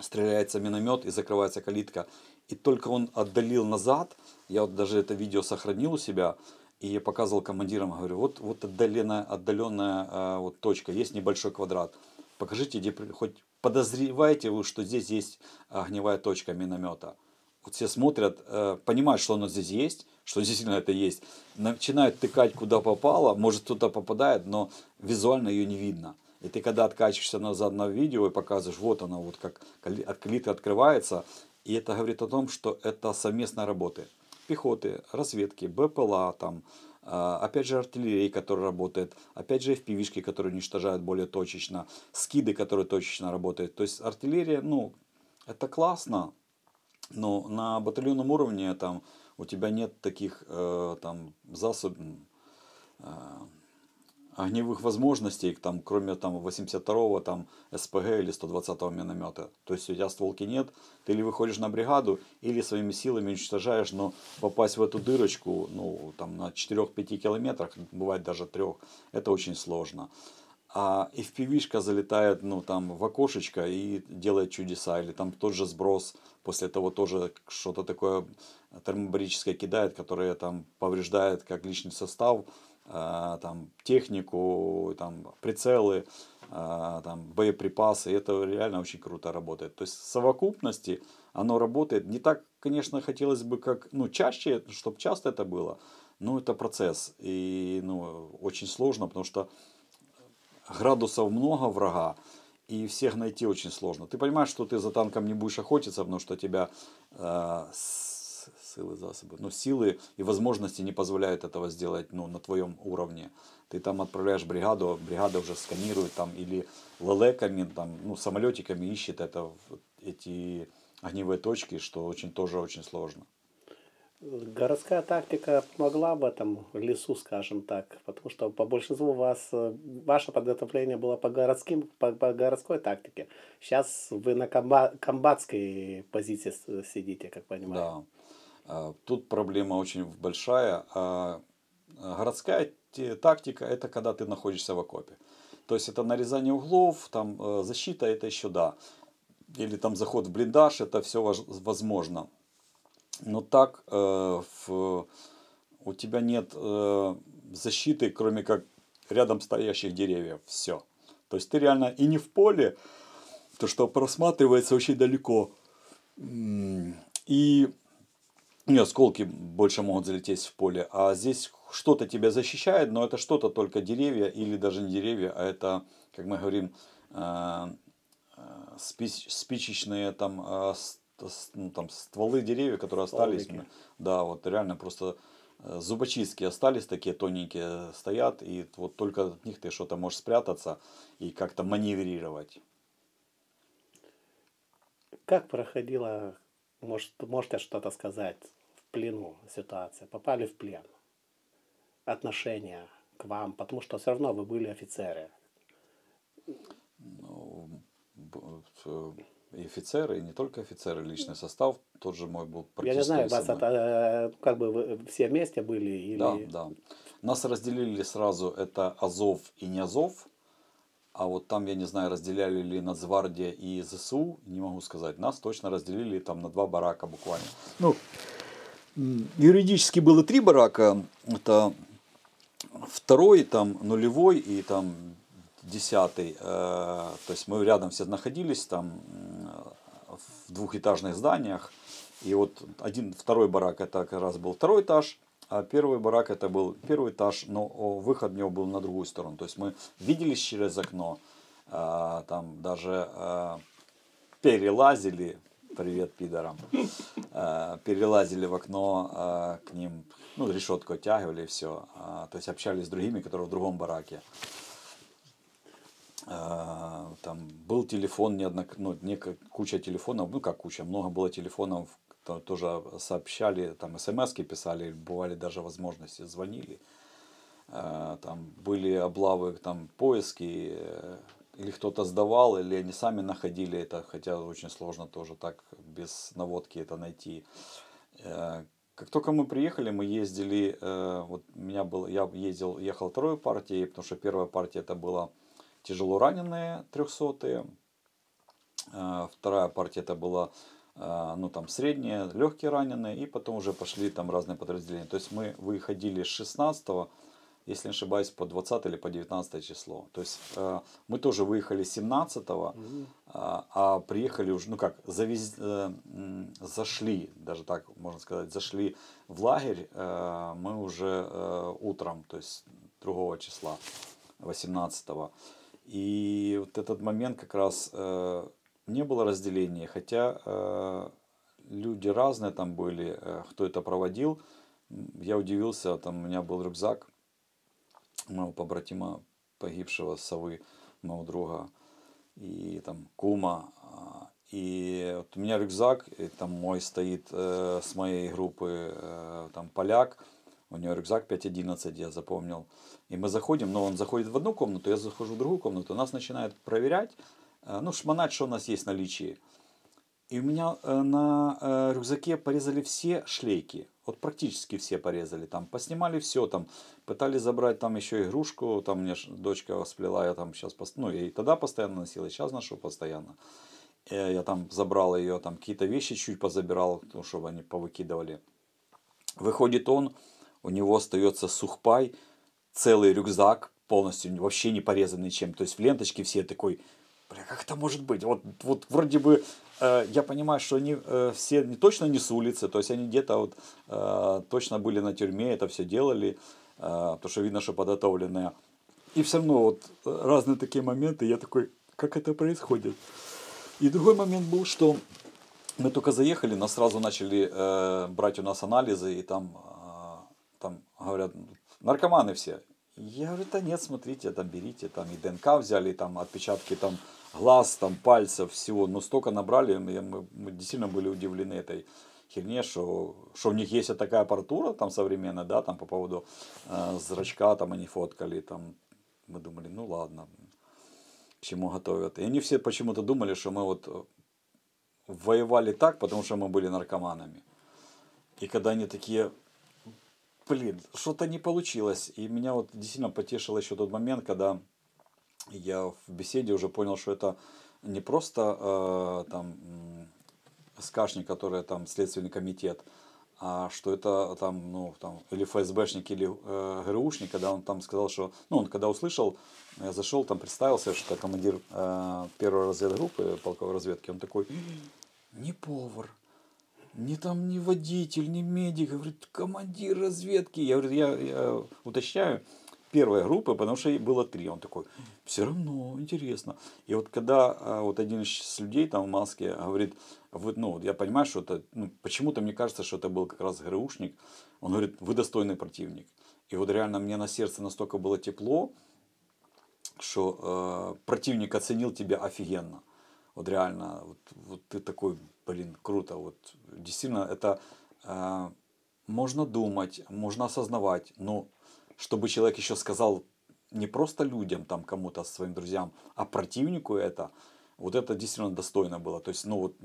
стреляется миномет и закрывается калитка. И только он отдалил назад, я вот даже это видео сохранил у себя, и я показывал командирам, говорю, вот, вот отдаленная, отдаленная вот точка, есть небольшой квадрат. Покажите, где хоть подозреваете вы, что здесь есть огневая точка миномета. Вот все смотрят, э, понимают, что оно здесь есть, что действительно это есть. Начинают тыкать, куда попало, может кто-то попадает, но визуально ее не видно. И ты когда откачиваешься назад на видео и показываешь, вот она вот как от открывается, и это говорит о том, что это совместная работа пехоты, разведки, БПЛА, там, а, опять же артиллерии, которая работает, опять же fpv которые уничтожают более точечно, скиды, которые точечно работают. То есть артиллерия, ну, это классно, но на батальонном уровне там у тебя нет таких э, там засоб... Э, огневых возможностей, там, кроме там, 82-го там, СПГ или 120-го миномета. То есть у тебя стволки нет, ты или выходишь на бригаду, или своими силами уничтожаешь, но попасть в эту дырочку ну, там, на 4-5 километрах, бывает даже 3, это очень сложно. А fpv залетает ну, там, в окошечко и делает чудеса, или там тот же сброс, после того тоже что-то такое термобарическое кидает, которое там повреждает как личный состав, Э, там, технику, там, прицелы, э, там, боеприпасы. Это реально очень круто работает. То есть в совокупности оно работает не так, конечно, хотелось бы, как ну, чаще, чтобы часто это было, но это процесс. И ну, очень сложно, потому что градусов много врага, и всех найти очень сложно. Ты понимаешь, что ты за танком не будешь охотиться, потому что тебя э, силы, засобы. Но силы и возможности не позволяют этого сделать ну, на твоем уровне. Ты там отправляешь бригаду, бригада уже сканирует там или лелеками, там, ну, самолетиками ищет это, эти огневые точки, что очень тоже очень сложно. Городская тактика помогла в этом лесу, скажем так, потому что по большинству вас, э, ваше подготовление было по, городским, по, по городской тактике. Сейчас вы на комба, комбатской позиции сидите, как понимаю. Да. А, тут проблема очень большая. А, а городская тактика – это когда ты находишься в окопе. То есть это нарезание углов, там э, защита – это еще да. Или там заход в блиндаж – это все возможно. Но так э, в, у тебя нет э, защиты, кроме как рядом стоящих деревьев. Все. То есть ты реально и не в поле, то что просматривается очень далеко. И не, осколки больше могут залететь в поле, а здесь что-то тебя защищает, но это что-то только деревья или даже не деревья, а это, как мы говорим, э, э, спич, спичечные там, э, ну, там стволы деревьев, которые остались. Да, вот реально просто зубочистки остались такие тоненькие стоят, и вот только от них ты что-то можешь спрятаться и как-то маневрировать. Как проходила, может, можете что-то сказать, плену ситуация, попали в плен, отношения к вам, потому что все равно вы были офицеры. Ну, и офицеры, и не только офицеры, личный состав, тот же мой был Я не знаю, вас это, как бы вы все вместе были? Или... Да, да. Нас разделили сразу, это Азов и не Азов. А вот там, я не знаю, разделяли ли Нацгвардия и ЗСУ, не могу сказать. Нас точно разделили там на два барака буквально. Ну, Юридически было три барака. Это второй, там нулевой и там десятый. Э, то есть мы рядом все находились там э, в двухэтажных зданиях. И вот один, второй барак это как раз был второй этаж, а первый барак это был первый этаж, но выход у него был на другую сторону. То есть мы виделись через окно, э, там даже перелазили привет пидорам, э, перелазили в окно э, к ним, ну, решетку оттягивали и все. Э, то есть общались с другими, которые в другом бараке. Там был телефон, неоднок... ну, не куча телефонов, ну как куча, много было телефонов, тоже сообщали, там смс писали, бывали даже возможности, звонили. Там были облавы, там поиски, или кто-то сдавал, или они сами находили это, хотя очень сложно тоже так без наводки это найти. Э, как только мы приехали, мы ездили, э, вот меня был, я ездил, ехал второй партией, потому что первая партия это была тяжело раненые трехсотые, э, вторая партия это была ну там средние, легкие раненые, и потом уже пошли там разные подразделения. То есть мы выходили с 16 если не ошибаюсь, по 20 или по 19 число. То есть э, мы тоже выехали 17, угу. э, а приехали уже, ну как, завез, э, зашли, даже так можно сказать, зашли в лагерь э, мы уже э, утром, то есть 2 числа, 18. И вот этот момент как раз э, не было разделения, хотя э, люди разные там были, э, кто это проводил. Я удивился, там у меня был рюкзак, мого побратима погибшего совы моего друга и там кума. И а, вот у меня рюкзак, и там мой стоит э, с моей группы э, там поляк, у него рюкзак 5.11, я запомнил. И мы заходим, но ну, он заходит в одну комнату, я захожу в другую комнату, нас начинают проверять, э, ну, шмонать, что у нас есть в наличии. И у меня э, на э, рюкзаке порезали все шлейки. Вот практически все порезали. Там поснимали все, там пытались забрать там еще игрушку. Там мне дочка сплела, я там сейчас, пост... ну я и тогда постоянно носила, и сейчас ношу постоянно. Э, я там забрал ее, там какие-то вещи чуть позабирал, ну, чтобы они повыкидывали. Выходит он, у него остается сухпай, целый рюкзак, полностью вообще не порезанный чем. То есть в ленточке все такой Бля, как это может быть? Вот, вот вроде бы э, я понимаю, что они э, все не, точно не с улицы, то есть они где-то вот э, точно были на тюрьме, это все делали, э, потому что видно, что подготовленные. И все равно вот разные такие моменты, я такой, как это происходит? И другой момент был, что мы только заехали, нас сразу начали э, брать у нас анализы, и там, э, там говорят, наркоманы все. Я говорю, да нет, смотрите, там берите, там и ДНК взяли, там отпечатки там глаз, там, пальцев, всего. Но столько набрали, мы, мы действительно были удивлены этой херне, что, что у них есть такая аппаратура там современная, да, там по поводу э, зрачка, там они фоткали, там мы думали, ну ладно, к чему готовят. И они все почему-то думали, что мы вот э, воевали так, потому что мы были наркоманами. И когда они такие, блин, что-то не получилось. И меня вот действительно потешило еще тот момент, когда я в беседе уже понял, что это не просто э, там СКшник, который там следственный комитет, а что это там, ну, там, или ФСБшник, или э, ГРУшник, когда он там сказал, что, ну, он когда услышал, я э, зашел, там представился, что это командир э, первой разведгруппы э, полковой разведки, он такой, не повар, не там, не водитель, не медик, говорит, командир разведки, я говорю, я, я уточняю, первой группы, потому что было три. Он такой, все равно интересно. И вот когда а, вот один из людей там в маске говорит, ну, вот, ну, я понимаю, что это, ну, почему-то мне кажется, что это был как раз ГРУшник. Он говорит, вы достойный противник. И вот реально мне на сердце настолько было тепло, что э, противник оценил тебя офигенно. Вот реально, вот, вот ты такой, блин, круто. Вот действительно, это э, можно думать, можно осознавать, но чтобы человек еще сказал не просто людям, там кому-то, а своим друзьям, а противнику это, вот это действительно достойно было. То есть, ну вот,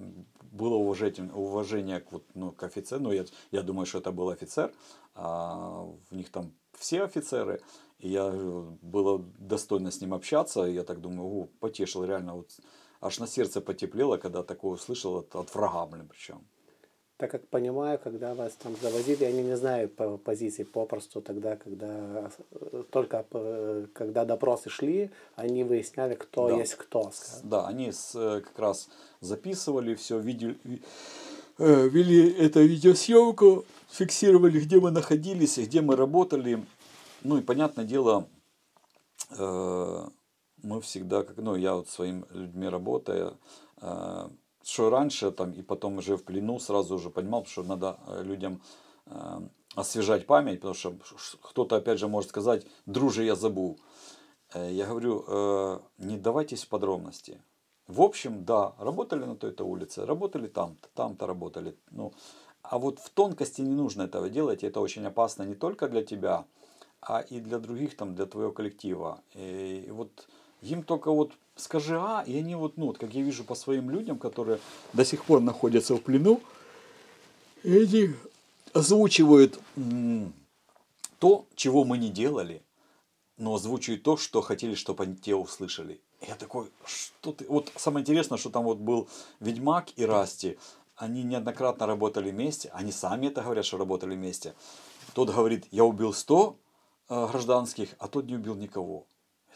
было уважение, уважение к, вот, ну, к офицеру, ну я, я думаю, что это был офицер, а в них там все офицеры, и я э, было достойно с ним общаться, я так думаю, о, потешил реально, вот, аж на сердце потеплело, когда такое услышал от, от врага, блин, причем так как понимаю, когда вас там завозили, они не знают по позиции попросту тогда, когда э, только э, когда допросы шли, они выясняли, кто да. есть кто. Скажем. Да, они с, э, как раз записывали все, видели, вели эту видеосъемку, фиксировали, где мы находились и где мы работали. Ну и понятное дело, мы всегда, как, ну я вот своими людьми работаю что раньше там и потом уже в плену сразу уже понимал, что надо э, людям э, освежать память, потому что кто-то опять же может сказать, друже, я забыл. Э, я говорю, не давайтесь в подробности. В общем, да, работали на той-то улице, работали там-то, там-то работали. Ну, а вот в тонкости не нужно этого делать, это очень опасно не только для тебя, а и для других, там, для твоего коллектива. И вот им только вот скажи А, и они вот, ну, вот, как я вижу по своим людям, которые до сих пор находятся в плену, эти озвучивают то, чего мы не делали, но озвучивают то, что хотели, чтобы они те услышали. Я такой, что ты... Вот самое интересное, что там вот был Ведьмак и Расти, они неоднократно работали вместе, они сами это говорят, что работали вместе. Тот говорит, я убил 100 э, гражданских, а тот не убил никого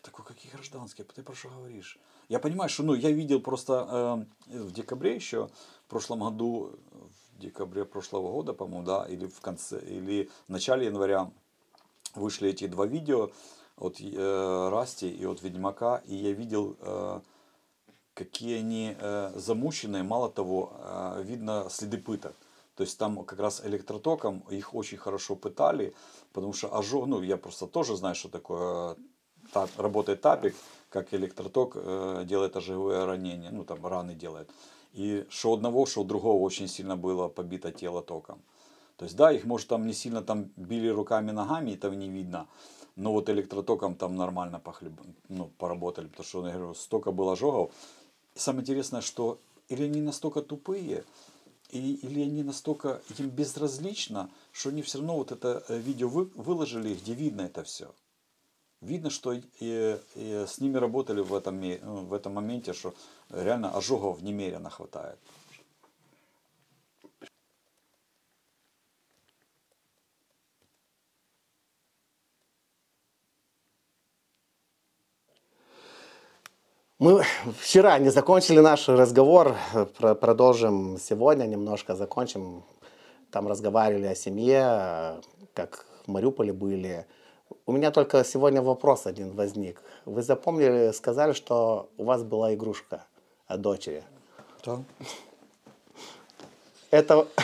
такой, какие гражданские, ты про что говоришь? Я понимаю, что, ну, я видел просто э, в декабре еще, в прошлом году, в декабре прошлого года, по-моему, да, или в конце, или в начале января вышли эти два видео от э, Расти и от Ведьмака, и я видел, э, какие они э, замученные, мало того, э, видно следы пыток. То есть там как раз электротоком их очень хорошо пытали, потому что ожог, ну я просто тоже знаю, что такое та, работает тапик, как электроток э, делает оживое ранения, ну там раны делает. И что одного, что другого очень сильно было побито тело током. То есть да, их может там не сильно там били руками, ногами, этого не видно. Но вот электротоком там нормально похлеб... ну, поработали, потому что, я говорю, столько было ожогов. И самое интересное, что или они настолько тупые, или они настолько им безразлично, что они все равно вот это э, видео выложили, где видно это все. Видно, что и, э, и э, с ними работали в этом, э, в этом моменте, что реально ожогов немерено хватает. Мы вчера не закончили наш разговор, продолжим сегодня немножко, закончим. Там разговаривали о семье, как в Мариуполе были, у меня только сегодня вопрос один возник. Вы запомнили, сказали, что у вас была игрушка о дочери. Да. Это...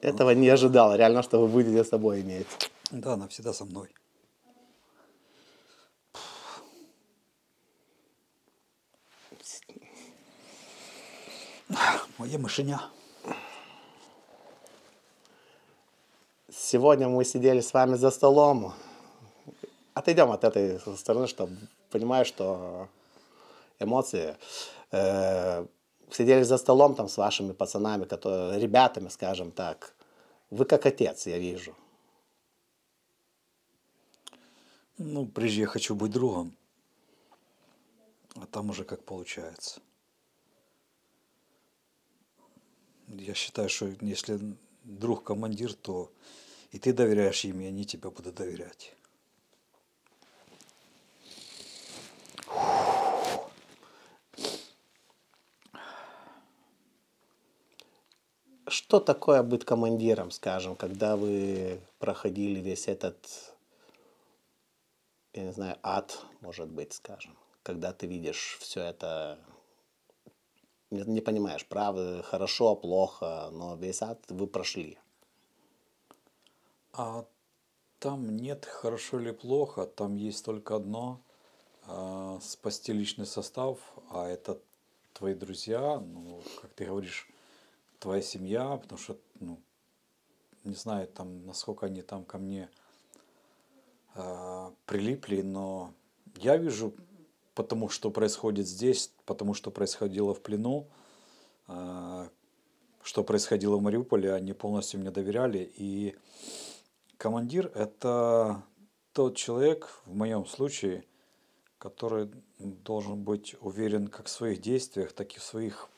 Этого не ожидал. Реально, что вы будете с собой иметь. Да, она всегда со мной. Моя мышиня. сегодня мы сидели с вами за столом. Отойдем от этой стороны, чтобы понимать, что эмоции. Э, сидели за столом там с вашими пацанами, которые, ребятами, скажем так. Вы как отец, я вижу. Ну, прежде я хочу быть другом. А там уже как получается. Я считаю, что если друг командир, то и ты доверяешь им, и они тебе будут доверять. Что такое быть командиром, скажем, когда вы проходили весь этот, я не знаю, ад, может быть, скажем, когда ты видишь все это не, понимаешь, правы, хорошо, плохо, но весь ад вы прошли. А там нет хорошо или плохо, там есть только одно а, – спасти личный состав, а это твои друзья, ну, как ты говоришь, твоя семья, потому что, ну, не знаю, там, насколько они там ко мне э, прилипли, но я вижу, потому что происходит здесь, потому что происходило в плену, э, что происходило в Мариуполе, они полностью мне доверяли, и э, Командир – это тот человек, в моем случае, который должен быть уверен как в своих действиях, так и в своих,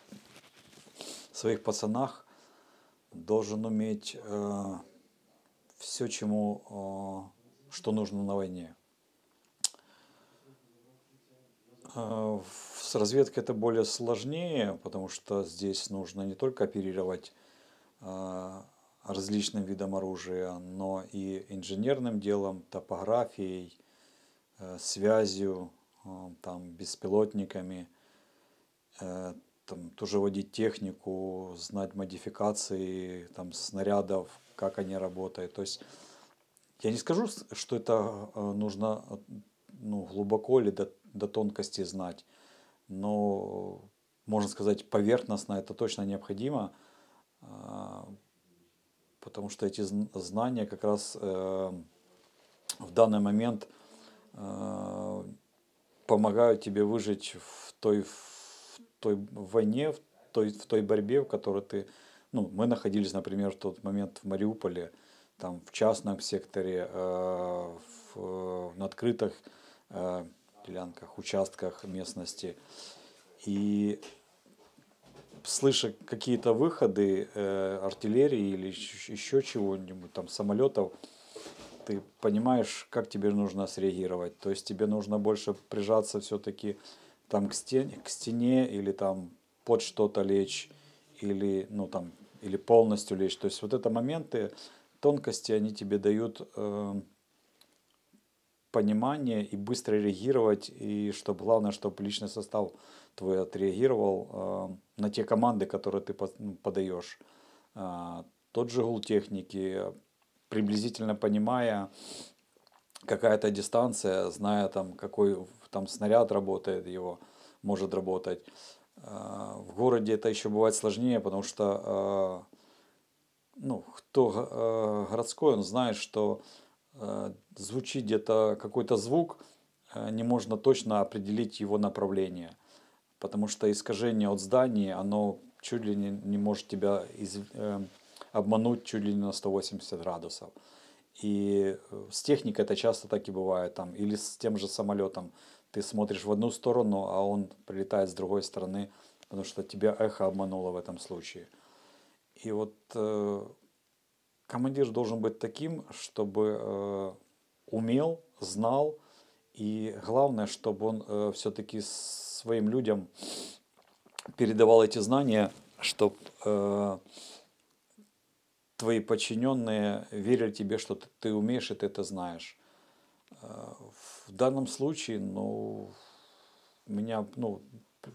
в своих пацанах, должен уметь э, все, чему, э, что нужно на войне. Э, с разведкой это более сложнее, потому что здесь нужно не только оперировать э, различным видам оружия, но и инженерным делом, топографией, э, связью, э, там, беспилотниками, э, там, тоже водить технику, знать модификации там, снарядов, как они работают. То есть я не скажу, что это нужно ну, глубоко или до, до тонкости знать, но, можно сказать, поверхностно это точно необходимо, а, потому что эти знания как раз эм, в данный момент э, помогают тебе выжить в той, в той войне, в той, в той борьбе, в которой ты... Ну, мы находились, например, в тот момент в Мариуполе, там, в частном секторе, э, в, э, на открытых делянках, участках местности. И слыша какие-то выходы э, артиллерии или еще чего-нибудь, там, самолетов, ты понимаешь, как тебе нужно среагировать. То есть тебе нужно больше прижаться все-таки там к стене, к стене или там под что-то лечь, или, ну, там, или полностью лечь. То есть вот это моменты, тонкости, они тебе дают э, понимание и быстро реагировать, и чтобы главное, чтобы личный состав твой отреагировал э, на те команды, которые ты ну, подаешь. Э, тот же гул техники, приблизительно понимая, какая-то дистанция, зная там, какой там снаряд работает его, может работать. Э, в городе это еще бывает сложнее, потому что ну, кто городской, он знает, что звучит где-то какой-то звук, не можно точно определить его направление потому что искажение от здания, оно чуть ли не, не может тебя из, э, обмануть чуть ли не на 180 градусов. И э, с техникой это часто так и бывает, там, или с тем же самолетом. Ты смотришь в одну сторону, а он прилетает с другой стороны, потому что тебя эхо обмануло в этом случае. И вот э, командир должен быть таким, чтобы э, умел, знал, и главное, чтобы он э, все-таки своим людям передавал эти знания, чтобы э, твои подчиненные верили тебе, что ты, ты умеешь и ты это знаешь. Э, в данном случае, ну, меня, ну,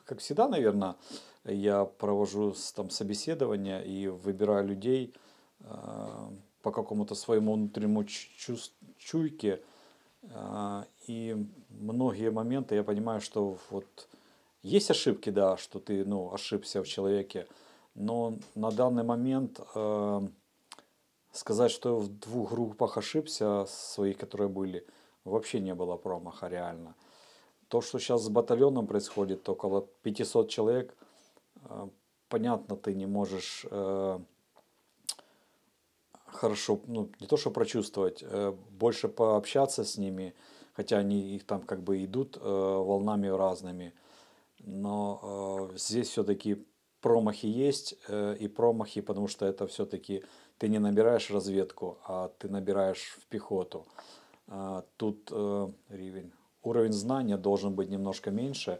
как всегда, наверное, я провожу там собеседование и выбираю людей э, по какому-то своему внутреннему чу- чуйке – а, и многие моменты я понимаю, что вот есть ошибки, да, что ты ну, ошибся в человеке, но на данный момент э, сказать, что в двух группах ошибся, своих, которые были, вообще не было промаха реально. То, что сейчас с батальоном происходит, около 500 человек, э, понятно, ты не можешь... Э, хорошо, ну, не то что прочувствовать, э, больше пообщаться с ними, хотя они их там как бы идут э, волнами разными. Но э, здесь все-таки промахи есть и промахи, потому что это все-таки ты не набираешь разведку, а ты набираешь в пехоту. А, тут ревень, уровень знания должен быть немножко меньше,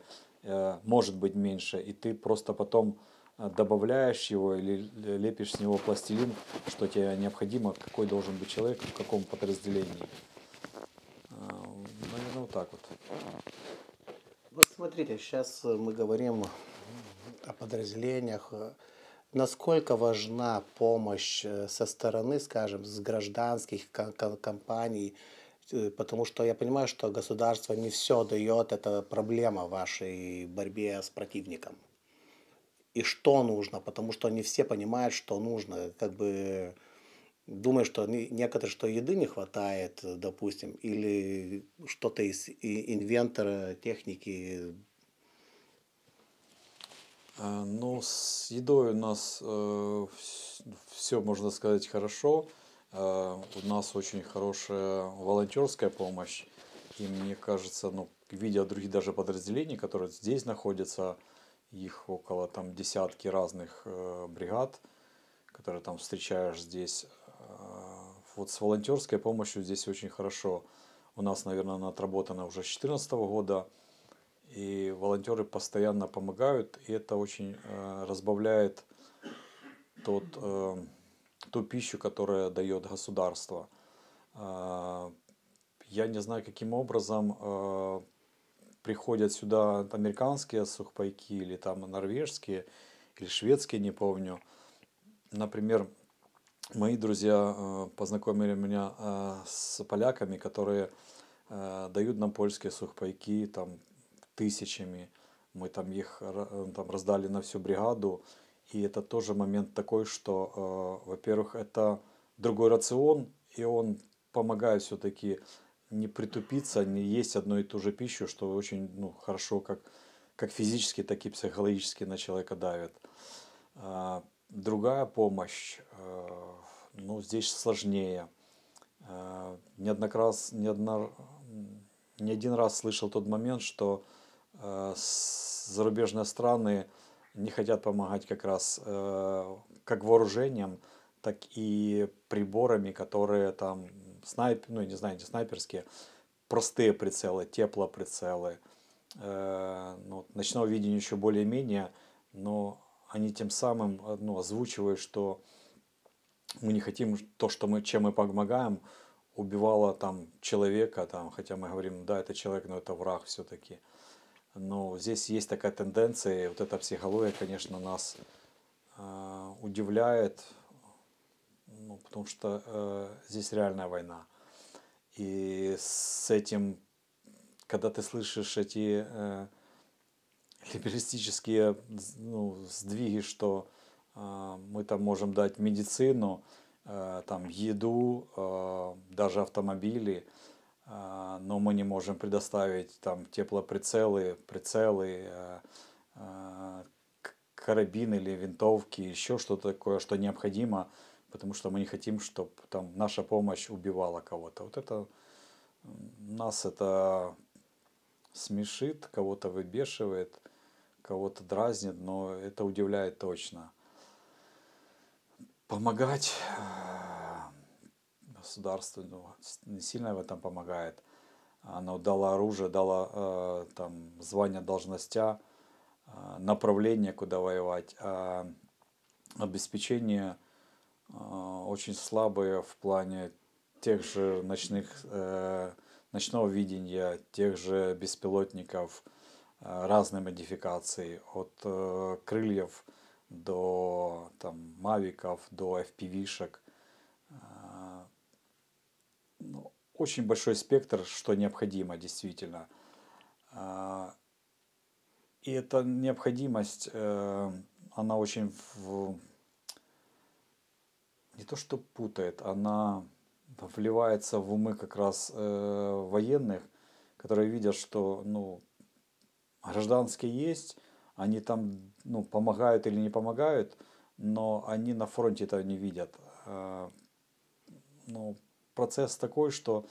может быть меньше, и ты просто потом Э, добавляешь его или лепишь с него пластилин, что тебе необходимо, какой должен быть человек, в каком подразделении. Э, Наверное, ну, вот так вот. Вот смотрите, сейчас мы говорим о подразделениях. Насколько важна помощь э, со стороны, скажем, с гражданских компаний, потому что я понимаю, что государство не все дает, это проблема вашей борьбе с противником и что нужно, потому что не все понимают, что нужно. Как бы думаю, что некоторые, что еды не хватает, допустим, или что-то из инвентора, техники. А, ну, с едой у нас э, все, можно сказать, хорошо. Э, у нас очень хорошая волонтерская помощь. И мне кажется, ну, видя другие даже подразделения, которые здесь находятся, их около там десятки разных э, бригад, которые там встречаешь здесь. Э, вот с волонтерской помощью здесь очень хорошо. У нас, наверное, она отработана уже с 2014 года, и волонтеры постоянно помогают, и это очень э, разбавляет тот, э, ту пищу, которая дает государство. Э, я не знаю, каким образом э, приходят сюда американские сухпайки или там норвежские, или шведские, не помню. Например, мои друзья э, познакомили меня э, с поляками, которые э, дают нам польские сухпайки там тысячами. Мы там их там, раздали на всю бригаду. И это тоже момент такой, что, во-первых, это другой рацион, и он помогает все-таки не притупиться, не есть одну и ту же пищу, что очень ну, хорошо как, как физически, так и психологически на человека давит. А, другая помощь, э, ну, здесь сложнее. Э, Неоднократно, не, одно, не один раз слышал тот момент, что э, зарубежные страны не хотят помогать как раз как вооружением, так и приборами, которые там снайп, ну, не знаю, не снайперские, простые прицелы, теплоприцелы, э, ну, ночного видения еще более-менее, но они тем самым ну, озвучивают, что мы не хотим то, что мы, чем мы помогаем, убивало там человека, там, хотя мы говорим, да, это человек, но это враг все-таки. Но здесь есть такая тенденция, и вот эта психология, конечно, нас э, удивляет, ну, потому что э, здесь реальная война. И с этим, когда ты слышишь эти э, либералистические ну, сдвиги, что э, мы там можем дать медицину, э, там еду, э, даже автомобили, э, но мы не можем предоставить там теплоприцелы, прицелы, э, э, карабин или винтовки, еще что-то такое, что необходимо потому что мы не хотим, чтобы там наша помощь убивала кого-то. Вот это нас это смешит, кого-то выбешивает, кого-то дразнит, но это удивляет точно. Помогать э, государству ну, не сильно в этом помогает. Оно дало оружие, дало э, там, звание должностя, э, направление, куда воевать, э, обеспечение Э, очень слабые в плане тех же ночных, э, ночного видения, тех же беспилотников, э, разной модификации, от крыльев до там, мавиков, до FPV-шек. ну Очень большой спектр, что необходимо действительно. И эта необходимость, она очень в не то что путает, она вливается в умы как раз э, военных, которые видят, что ну, гражданские есть, они там ну, помогают или не помогают, но они на фронте этого не видят. Э, ну, процесс такой, что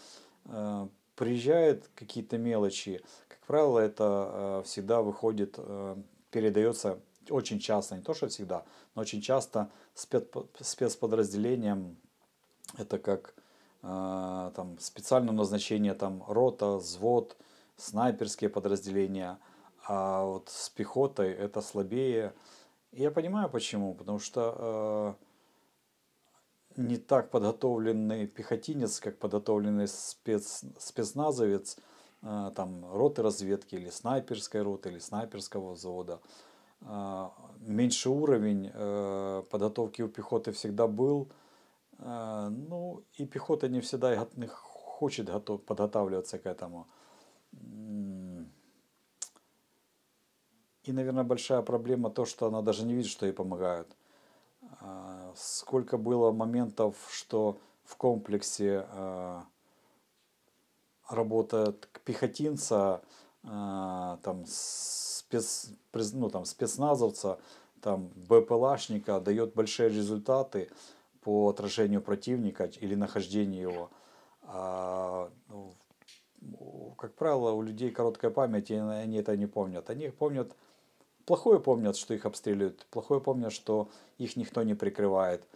э, приезжают какие-то мелочи, как правило, это э, всегда выходит, э, передается очень часто, не то что всегда, но очень часто спецподразделением это как э, там, специальное назначение там, рота, взвод, снайперские подразделения, а вот с пехотой это слабее. И я понимаю почему, потому что э, не так подготовленный пехотинец, как подготовленный спец, спецназовец, э, там роты разведки или снайперской роты, или снайперского взвода – а, меньше уровень э, подготовки у пехоты всегда был. Э, ну, и пехота не всегда хочет готов, подготавливаться к этому. И, наверное, большая проблема то, что она даже не видит, что ей помогают. А, сколько было моментов, что в комплексе э, работает пехотинца, а, там, спец, ну, там, спецназовца, там, БПЛАшника дает большие результаты по отражению противника или нахождению его. А, ну, как правило, у людей короткая память, и они это не помнят. Они помнят, плохое помнят, что их обстреливают, плохое помнят, что их никто не прикрывает.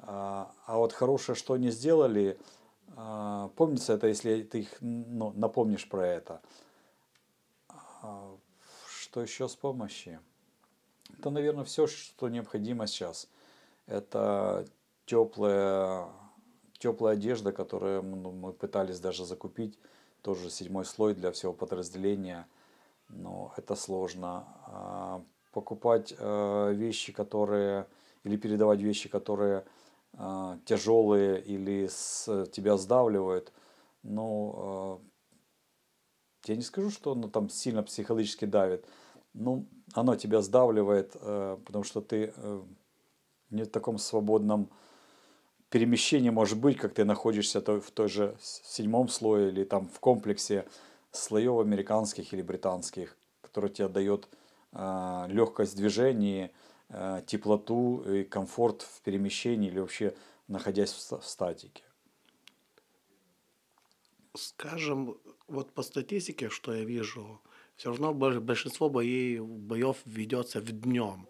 А, а вот хорошее, что они сделали, а, помнится это, если ты их ну, напомнишь про это. А, что еще с помощью? Это, наверное, все, что необходимо сейчас. Это теплая, теплая одежда, которую ну, мы пытались даже закупить. Тоже седьмой слой для всего подразделения. Но это сложно. А, покупать э, вещи, которые... Или передавать вещи, которые э, тяжелые или с, тебя сдавливают. но ну, э, я не скажу, что оно там сильно психологически давит, но оно тебя сдавливает, э, потому что ты э, не в таком свободном перемещении, может быть, как ты находишься в той же седьмом слое или там в комплексе слоев американских или британских, который тебе дает э, легкость движения, теплоту и комфорт в перемещении или вообще находясь в статике. Скажем, вот по статистике, что я вижу, все равно большинство боев, ведется в днем.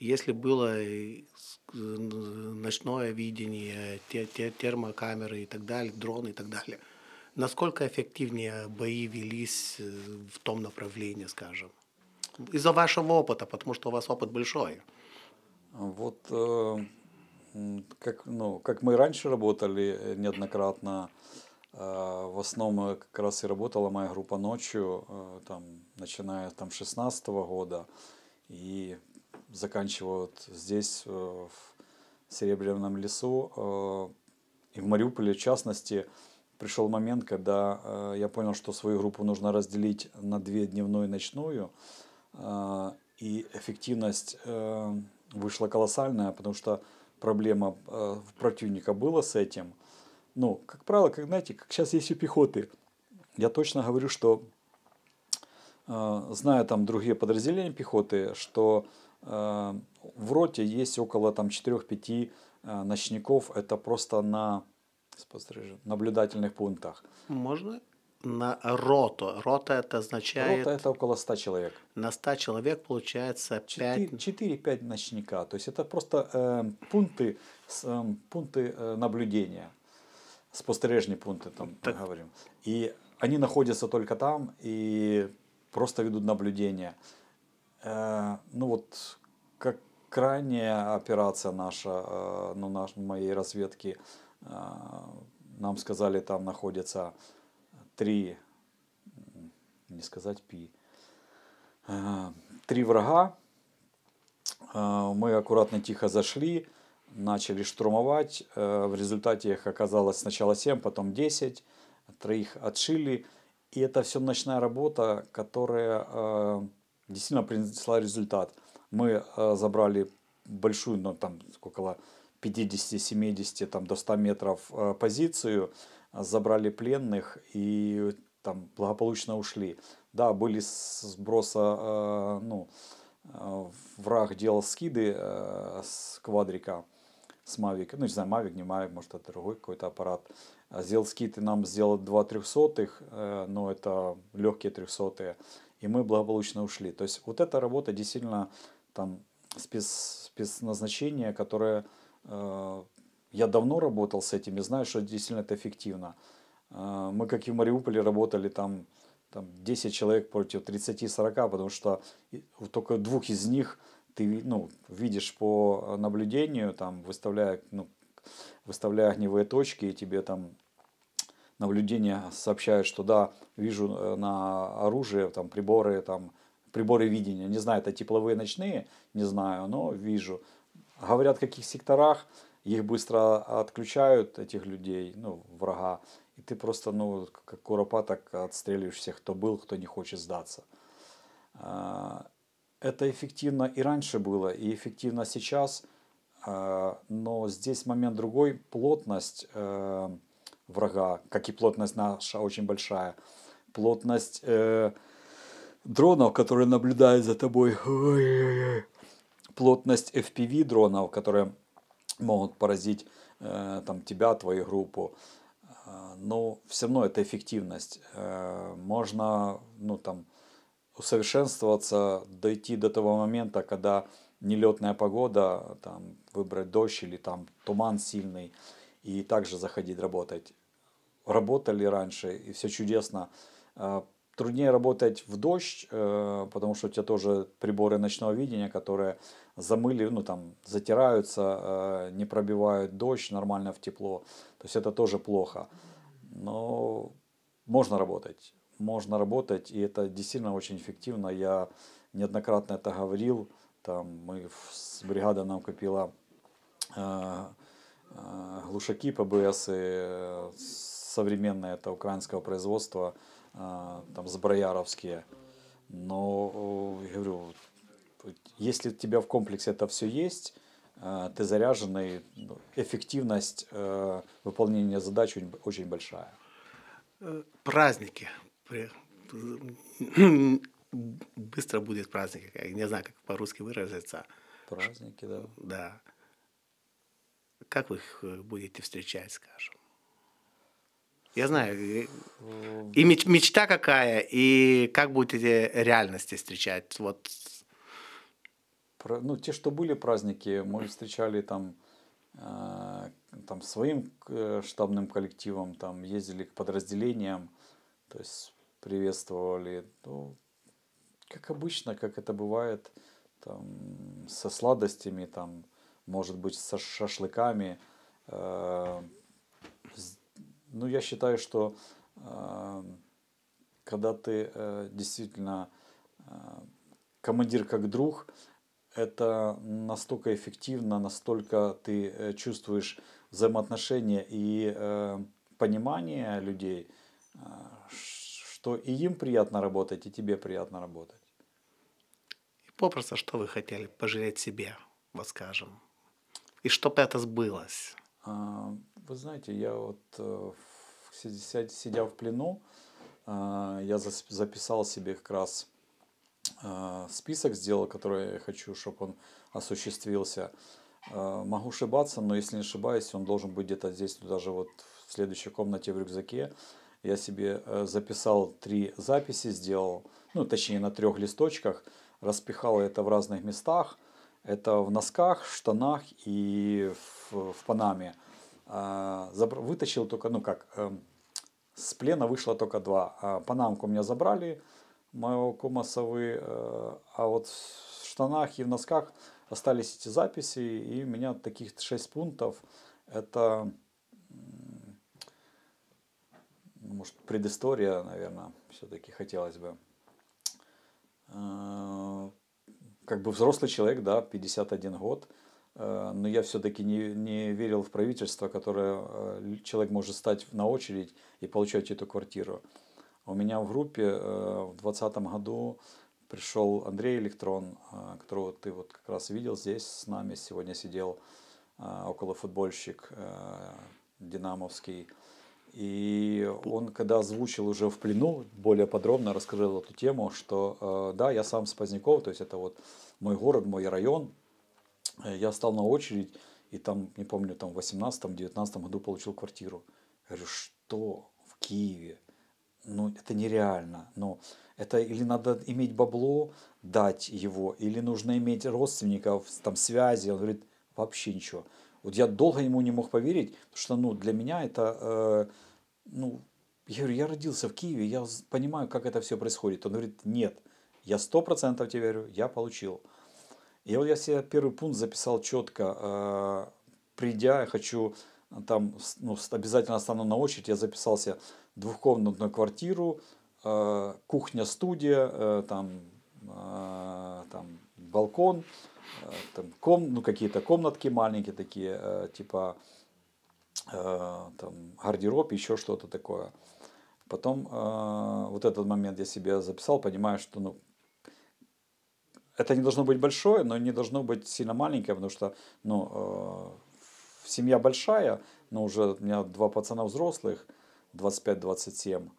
Если было э, ночное видение, термокамеры и так далее, дроны и так далее, насколько эффективнее бои велись э, в том направлении, скажем? Из-за вашего опыта, потому что у вас опыт большой. Вот э, как, ну, как мы раньше работали неоднократно, Э, в основном э, как раз и работала моя группа ночью, э, там, начиная там 16 -го года и заканчивая вот здесь, в Серебряном лесу, и в Мариуполе, в частности, пришел момент, когда я понял, что свою группу нужно разделить на две, дневную и ночную, и эффективность вышла колоссальная, потому что проблема в противника была с этим – ну, как правило, как, знаете, как сейчас есть у пехоты, я точно говорю, что, э, зная там другие подразделения пехоты, что э, в роте есть около там 4-5 э, ночников, это просто на наблюдательных пунктах. Можно на роту. Рота это означает... Рота это около 100 человек. На 100 человек получается 5... 4-5 ночника. То есть это просто э, пункты, с, э, пункты э, наблюдения спостережні пункти там так. говорим. И они находятся только там и просто ведут наблюдение. Э, ну вот как крайняя операция наша, э, ну, наш, моей разведки, э, нам сказали, там находятся три, не сказать пи, три врага. Мы аккуратно, тихо зашли, начали штурмовать. Э, в результате их оказалось сначала 7, потом 10. Троих отшили. И это все ночная работа, которая э, действительно принесла результат. Мы э, забрали большую, ну там около 50-70, там до 100 метров позицию, забрали пленных и там благополучно ушли. Да, были сброса, ну, враг делал скиды с квадрика, с Mavic, ну не знаю, Mavic, не Mavic, может это другой какой-то аппарат. Сделал скиты нам сделал два трехсотых, э, но это легкие трехсотые, и мы благополучно ушли. То есть вот эта работа действительно там спец, спецназначение, которое э, я давно работал с этим и знаю, что действительно это эффективно. Э, мы, как и в Мариуполе, работали там, там 10 человек против 30-40, потому что только двух из них – ты ну, видишь по э, наблюдению, там, выставляя, ну, выставляя огневые точки, и тебе там наблюдение сообщает, что да, вижу э, на оружие, там, приборы, там, приборы видения. Не знаю, это тепловые ночные, не знаю, но вижу. Говорят, в каких секторах, их быстро отключают, этих людей, ну, врага. И ты просто, ну, как куропаток отстреливаешь всех, кто был, кто не хочет сдаться. А, это эффективно и раньше было, и эффективно сейчас, э, но здесь момент другой. Плотность э, врага, как и плотность наша очень большая, плотность э, дронов, которые наблюдают за тобой, плотность FPV дронов, которые могут поразить там, тебя, твою группу, но все равно это эффективность. Можно ну, там, усовершенствоваться, дойти до того момента, когда нелетная погода, там, выбрать дождь или там туман сильный, и также заходить работать. Работали раньше, и все чудесно. Э, труднее работать в дождь, э, потому что у тебя тоже приборы ночного видения, которые замыли, ну там, затираются, э, не пробивают дождь нормально в тепло. То есть это тоже плохо. Но можно работать можно работать, и это действительно очень эффективно. Я неоднократно это говорил. Там мы с бригадой нам купила э, э, глушаки ПБС э, современные, это украинского производства, э, там сброяровские. Но, я говорю, если у тебя в комплексе это все есть, э, ты заряженный, ну, эффективность э, выполнения задач очень большая. Э, праздники. быстро будет праздник, я не знаю, как по-русски выразиться. Праздники, да. Да. Как вы их э, будете встречать, скажем? Я знаю. И меч, мечта какая, и как будете реальности встречать? Вот. Про, ну, те, что были праздники, мы встречали там, э, там своим э, штабным коллективом, там ездили к подразделениям, то есть приветствовали. Ну, как обычно, как это бывает, там, со сладостями, там, может быть, со шашлыками. Э, ну, я считаю, что э, когда ты э, действительно командир как друг, это настолько эффективно, настолько ты чувствуешь взаимоотношения и понимание людей, что и им приятно работать, и тебе приятно работать. И попросту, что вы хотели пожалеть себе, вот скажем. И чтобы это сбылось. А, вы знаете, я вот э, сидя в плену, а, я записал себе как раз а, список сделал, который я хочу, чтобы он осуществился. А, могу ошибаться, но если не ошибаюсь, он должен быть где-то здесь, даже вот в следующей комнате в рюкзаке я себе э, записал три записи, сделал, ну точнее на трех листочках, распихал это в разных местах. Это в носках, в штанах и в, в Панаме. А, вытащил только, ну как, эм, с плена вышло только два. А, панамку у меня забрали, моего кумасовы, э, а вот в штанах и в носках остались эти записи, и у меня таких шесть пунктов. Это может, предыстория, наверное, все-таки хотелось бы. Э, как бы взрослый человек, да, 51 год, э, но я все-таки не, не верил в правительство, которое э, человек может стать на очередь и получать эту квартиру. У меня в группе в 2020 году пришел Андрей Электрон, которого ты вот как раз видел здесь с нами. Сегодня сидел около футбольщик динамовский. И он, когда озвучил уже в плену, более подробно рассказал эту тему, что э, да, я сам с Позднякова, то есть это вот мой город, мой район. Э, я стал на очередь, и там, не помню, там в 18-19 году получил квартиру. Я говорю, что в Киеве? Ну, это нереально. Но это или надо иметь бабло, дать его, или нужно иметь родственников, там связи. Он говорит, вообще ничего. Вот я долго ему не мог поверить, потому что ну, для меня это, э, ну, я говорю, я родился в Киеве, я понимаю, как это все происходит. Он говорит, нет, я сто процентов тебе верю, я получил. И вот я себе первый пункт записал четко. Э, придя, я хочу э, там, ну, обязательно стану на очередь, я записался в двухкомнатную квартиру, э, кухня-студия, э, там, э, там балкон, э, там ком, ну, какие-то комнатки маленькие такие, э, типа э, там, гардероб, еще что-то такое. Потом вот этот момент я себе записал, понимаю, что ну, это не должно быть большое, но не должно быть сильно маленькое, потому что ну, семья большая, но уже у меня два пацана взрослых, 25-27.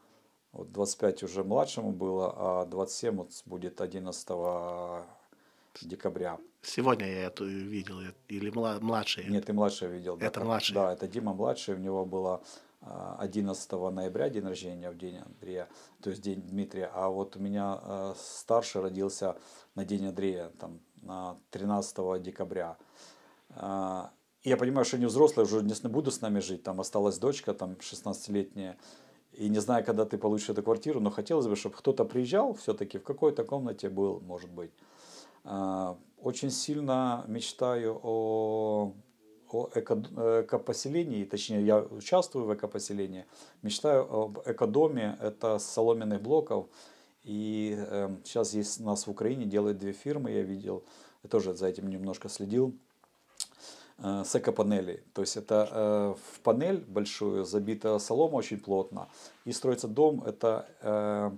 Вот 25 уже младшему было, а 27 вот будет 11 декабря. Сегодня я это видел, или младший? Нет, ты младший видел. Да, это как, младший? Да, это Дима младший, у него было 11 а, ноября день рождения, в день Андрея, то есть день Дмитрия, а вот у меня а, старший родился на день Андрея, там, на 13 декабря. И а, я понимаю, что они взрослые, уже не буду с нами жить, там осталась дочка, там 16-летняя, и не знаю, когда ты получишь эту квартиру, но хотелось бы, чтобы кто-то приезжал все-таки в какой-то комнате был, может быть. А, очень сильно мечтаю о, о эко, экопоселении, точнее я участвую в экопоселении. Мечтаю об экодоме, это соломенных блоков. И э, сейчас есть нас в Украине делают две фирмы, я видел, я тоже за этим немножко следил э, с эко-панелей. То есть это э, в панель большую забита солома очень плотно. И строится дом, это э,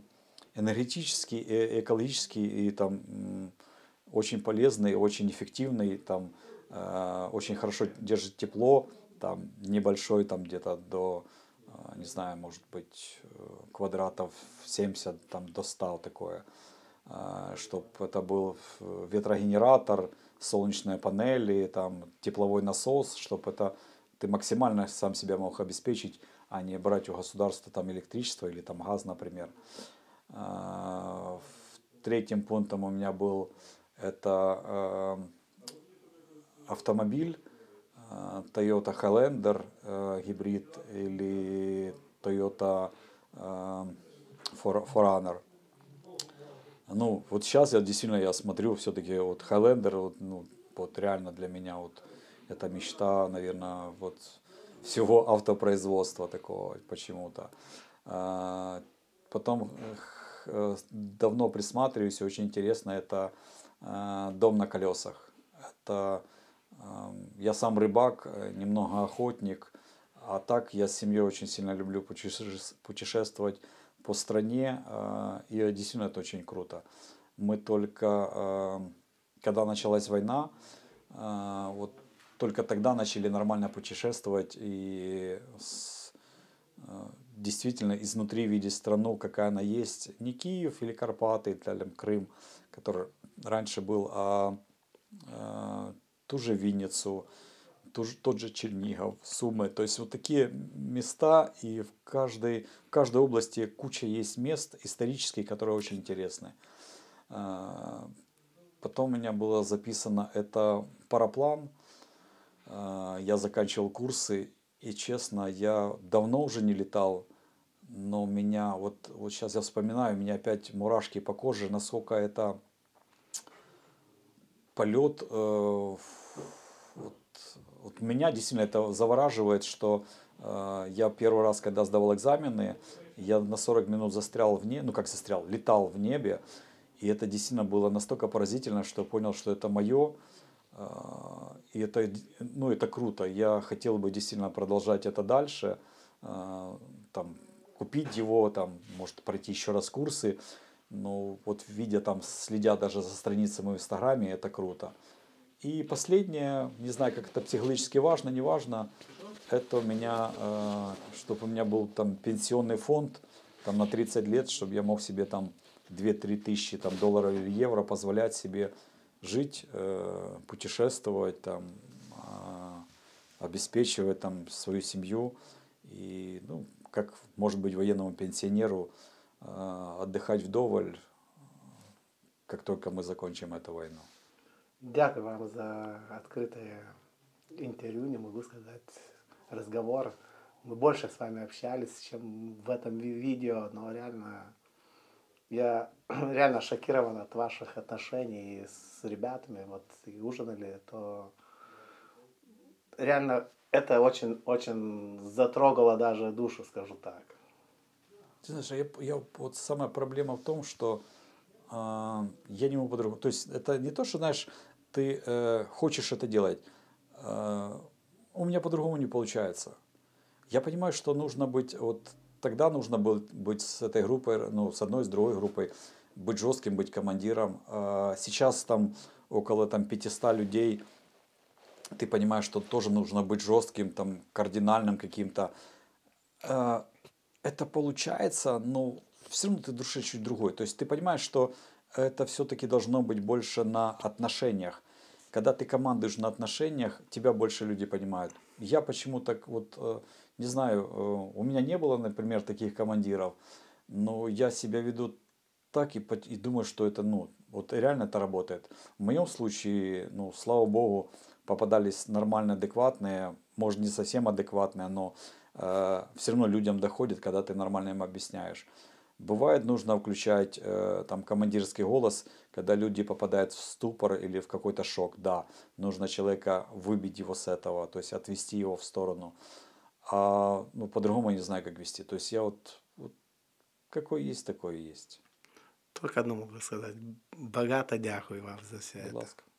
энергетический, э, экологический и там очень полезный, очень эффективный, там, э, очень хорошо держит тепло, там, небольшой, там, где-то до, э, не знаю, может быть, э, квадратов 70, там, до 100 такое, э, чтобы это был ветрогенератор, солнечные панели, там, тепловой насос, чтобы это ты максимально сам себя мог обеспечить, а не брать у государства там электричество или там газ, например. Э, третьим пунктом у меня был это э, автомобиль э, Toyota Highlander э, гибрид или Toyota Forerunner. Ну, вот сейчас я действительно я смотрю все-таки вот Highlander, вот, ну, вот реально для меня вот это мечта, наверное, вот всего автопроизводства такого почему-то. Потом давно присматриваюсь, очень интересно это Э, дом на колесах. Это э, я сам рыбак, э, немного охотник, а так я с семьей очень сильно люблю путешествовать по стране, и действительно это очень круто. Мы только, когда началась война, вот только тогда начали нормально путешествовать и с, действительно изнутри видеть страну, какая она есть, не Киев или Карпаты, или Крым, который раньше был, а, а, ту же Винницу, ту же, тот же Чернигов, Сумы. То есть вот такие места, и в каждой, в каждой области куча есть мест исторических, которые очень интересны. А, потом у меня было записано это параплан. А, я заканчивал курсы, и честно, я давно уже не летал, но у меня, вот, вот сейчас я вспоминаю, у меня опять мурашки по коже, насколько это полет, э, вот, вот меня действительно это завораживает, что э, я первый раз, когда сдавал экзамены, я на 40 минут застрял в небе, ну как застрял, летал в небе, и это действительно было настолько поразительно, что понял, что это мое, э, и это, ну, это круто. Я хотел бы действительно продолжать это дальше, там, купить его, там, может пройти еще раз курсы, ну, вот видя там, следя даже за страницами в Инстаграме, это круто. И последнее, не знаю, как это психологически важно, не важно, это у меня, э, чтобы у меня был там пенсионный фонд там, на 30 лет, чтобы я мог себе там 2-3 тысячи там, долларов или евро позволять себе жить, э, путешествовать, там, э, обеспечивать там, свою семью. И, ну, как, может быть, военному пенсионеру Э, отдыхать вдоволь, как только мы закончим эту войну. Дякую вам за открытое интервью, не могу сказать, разговор. Мы больше с вами общались, чем в этом видео, но реально я реально шокирован от ваших отношений с ребятами, вот и ужинали, то реально это очень-очень затрогало даже душу, скажу так. Ты знаешь, а я, я, вот самая проблема в том, что э, я не могу по-другому. То есть это не то, что, знаешь, ты э, хочешь это делать. Э, у меня по-другому не получается. Я понимаю, что нужно быть, вот тогда нужно было быть с этой группой, ну, с одной, с другой группой, быть жестким, быть командиром. Э, сейчас там около там, 500 людей, ты понимаешь, что тоже нужно быть жестким, там, кардинальным каким-то. Э, это получается, но ну, все равно ты душе чуть другой. То есть ты понимаешь, что это все-таки должно быть больше на отношениях. Когда ты командуешь на отношениях, тебя больше люди понимают. Я почему так вот, э, не знаю, э, у меня не было, например, таких командиров, но я себя веду так и, и думаю, что это, ну, вот реально это работает. В моем случае, ну, слава богу, попадались нормально адекватные, может не совсем адекватные, но Э, все равно людям доходит, когда ты нормально им объясняешь. Бывает нужно включать э, там командирский голос, когда люди попадают в ступор или в какой-то шок. Да, нужно человека выбить его с этого, то есть отвести его в сторону. А ну, по-другому я не знаю, как вести. То есть я вот, вот какой есть, такой и есть. Только одно могу сказать. Богато дякую вам за все Будь это.